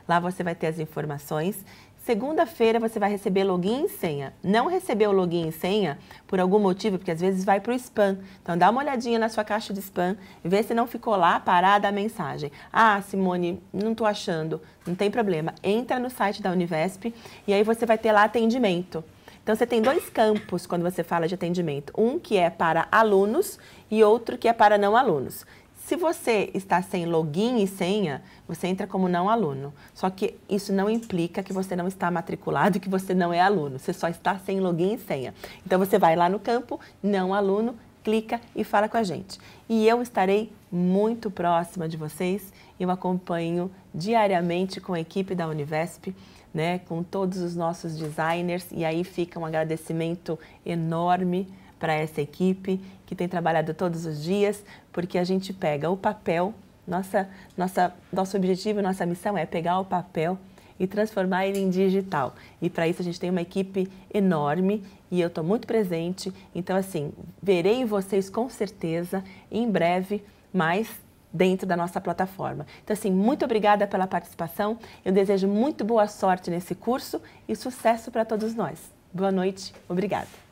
S1: Lá você vai ter as informações Segunda-feira você vai receber login e senha. Não recebeu login e senha por algum motivo, porque às vezes vai para o spam. Então dá uma olhadinha na sua caixa de spam, vê se não ficou lá parada a mensagem. Ah, Simone, não estou achando. Não tem problema. Entra no site da Univesp e aí você vai ter lá atendimento. Então você tem dois campos quando você fala de atendimento. Um que é para alunos e outro que é para não alunos. Se você está sem login e senha, você entra como não aluno. Só que isso não implica que você não está matriculado que você não é aluno. Você só está sem login e senha. Então você vai lá no campo não aluno, clica e fala com a gente. E eu estarei muito próxima de vocês. Eu acompanho diariamente com a equipe da Univesp, né, com todos os nossos designers e aí fica um agradecimento enorme para essa equipe que tem trabalhado todos os dias, porque a gente pega o papel, nossa, nossa, nosso objetivo, nossa missão é pegar o papel e transformar ele em digital. E para isso a gente tem uma equipe enorme e eu estou muito presente. Então, assim, verei vocês com certeza em breve mais dentro da nossa plataforma. Então, assim, muito obrigada pela participação. Eu desejo muito boa sorte nesse curso e sucesso para todos nós. Boa noite, obrigada.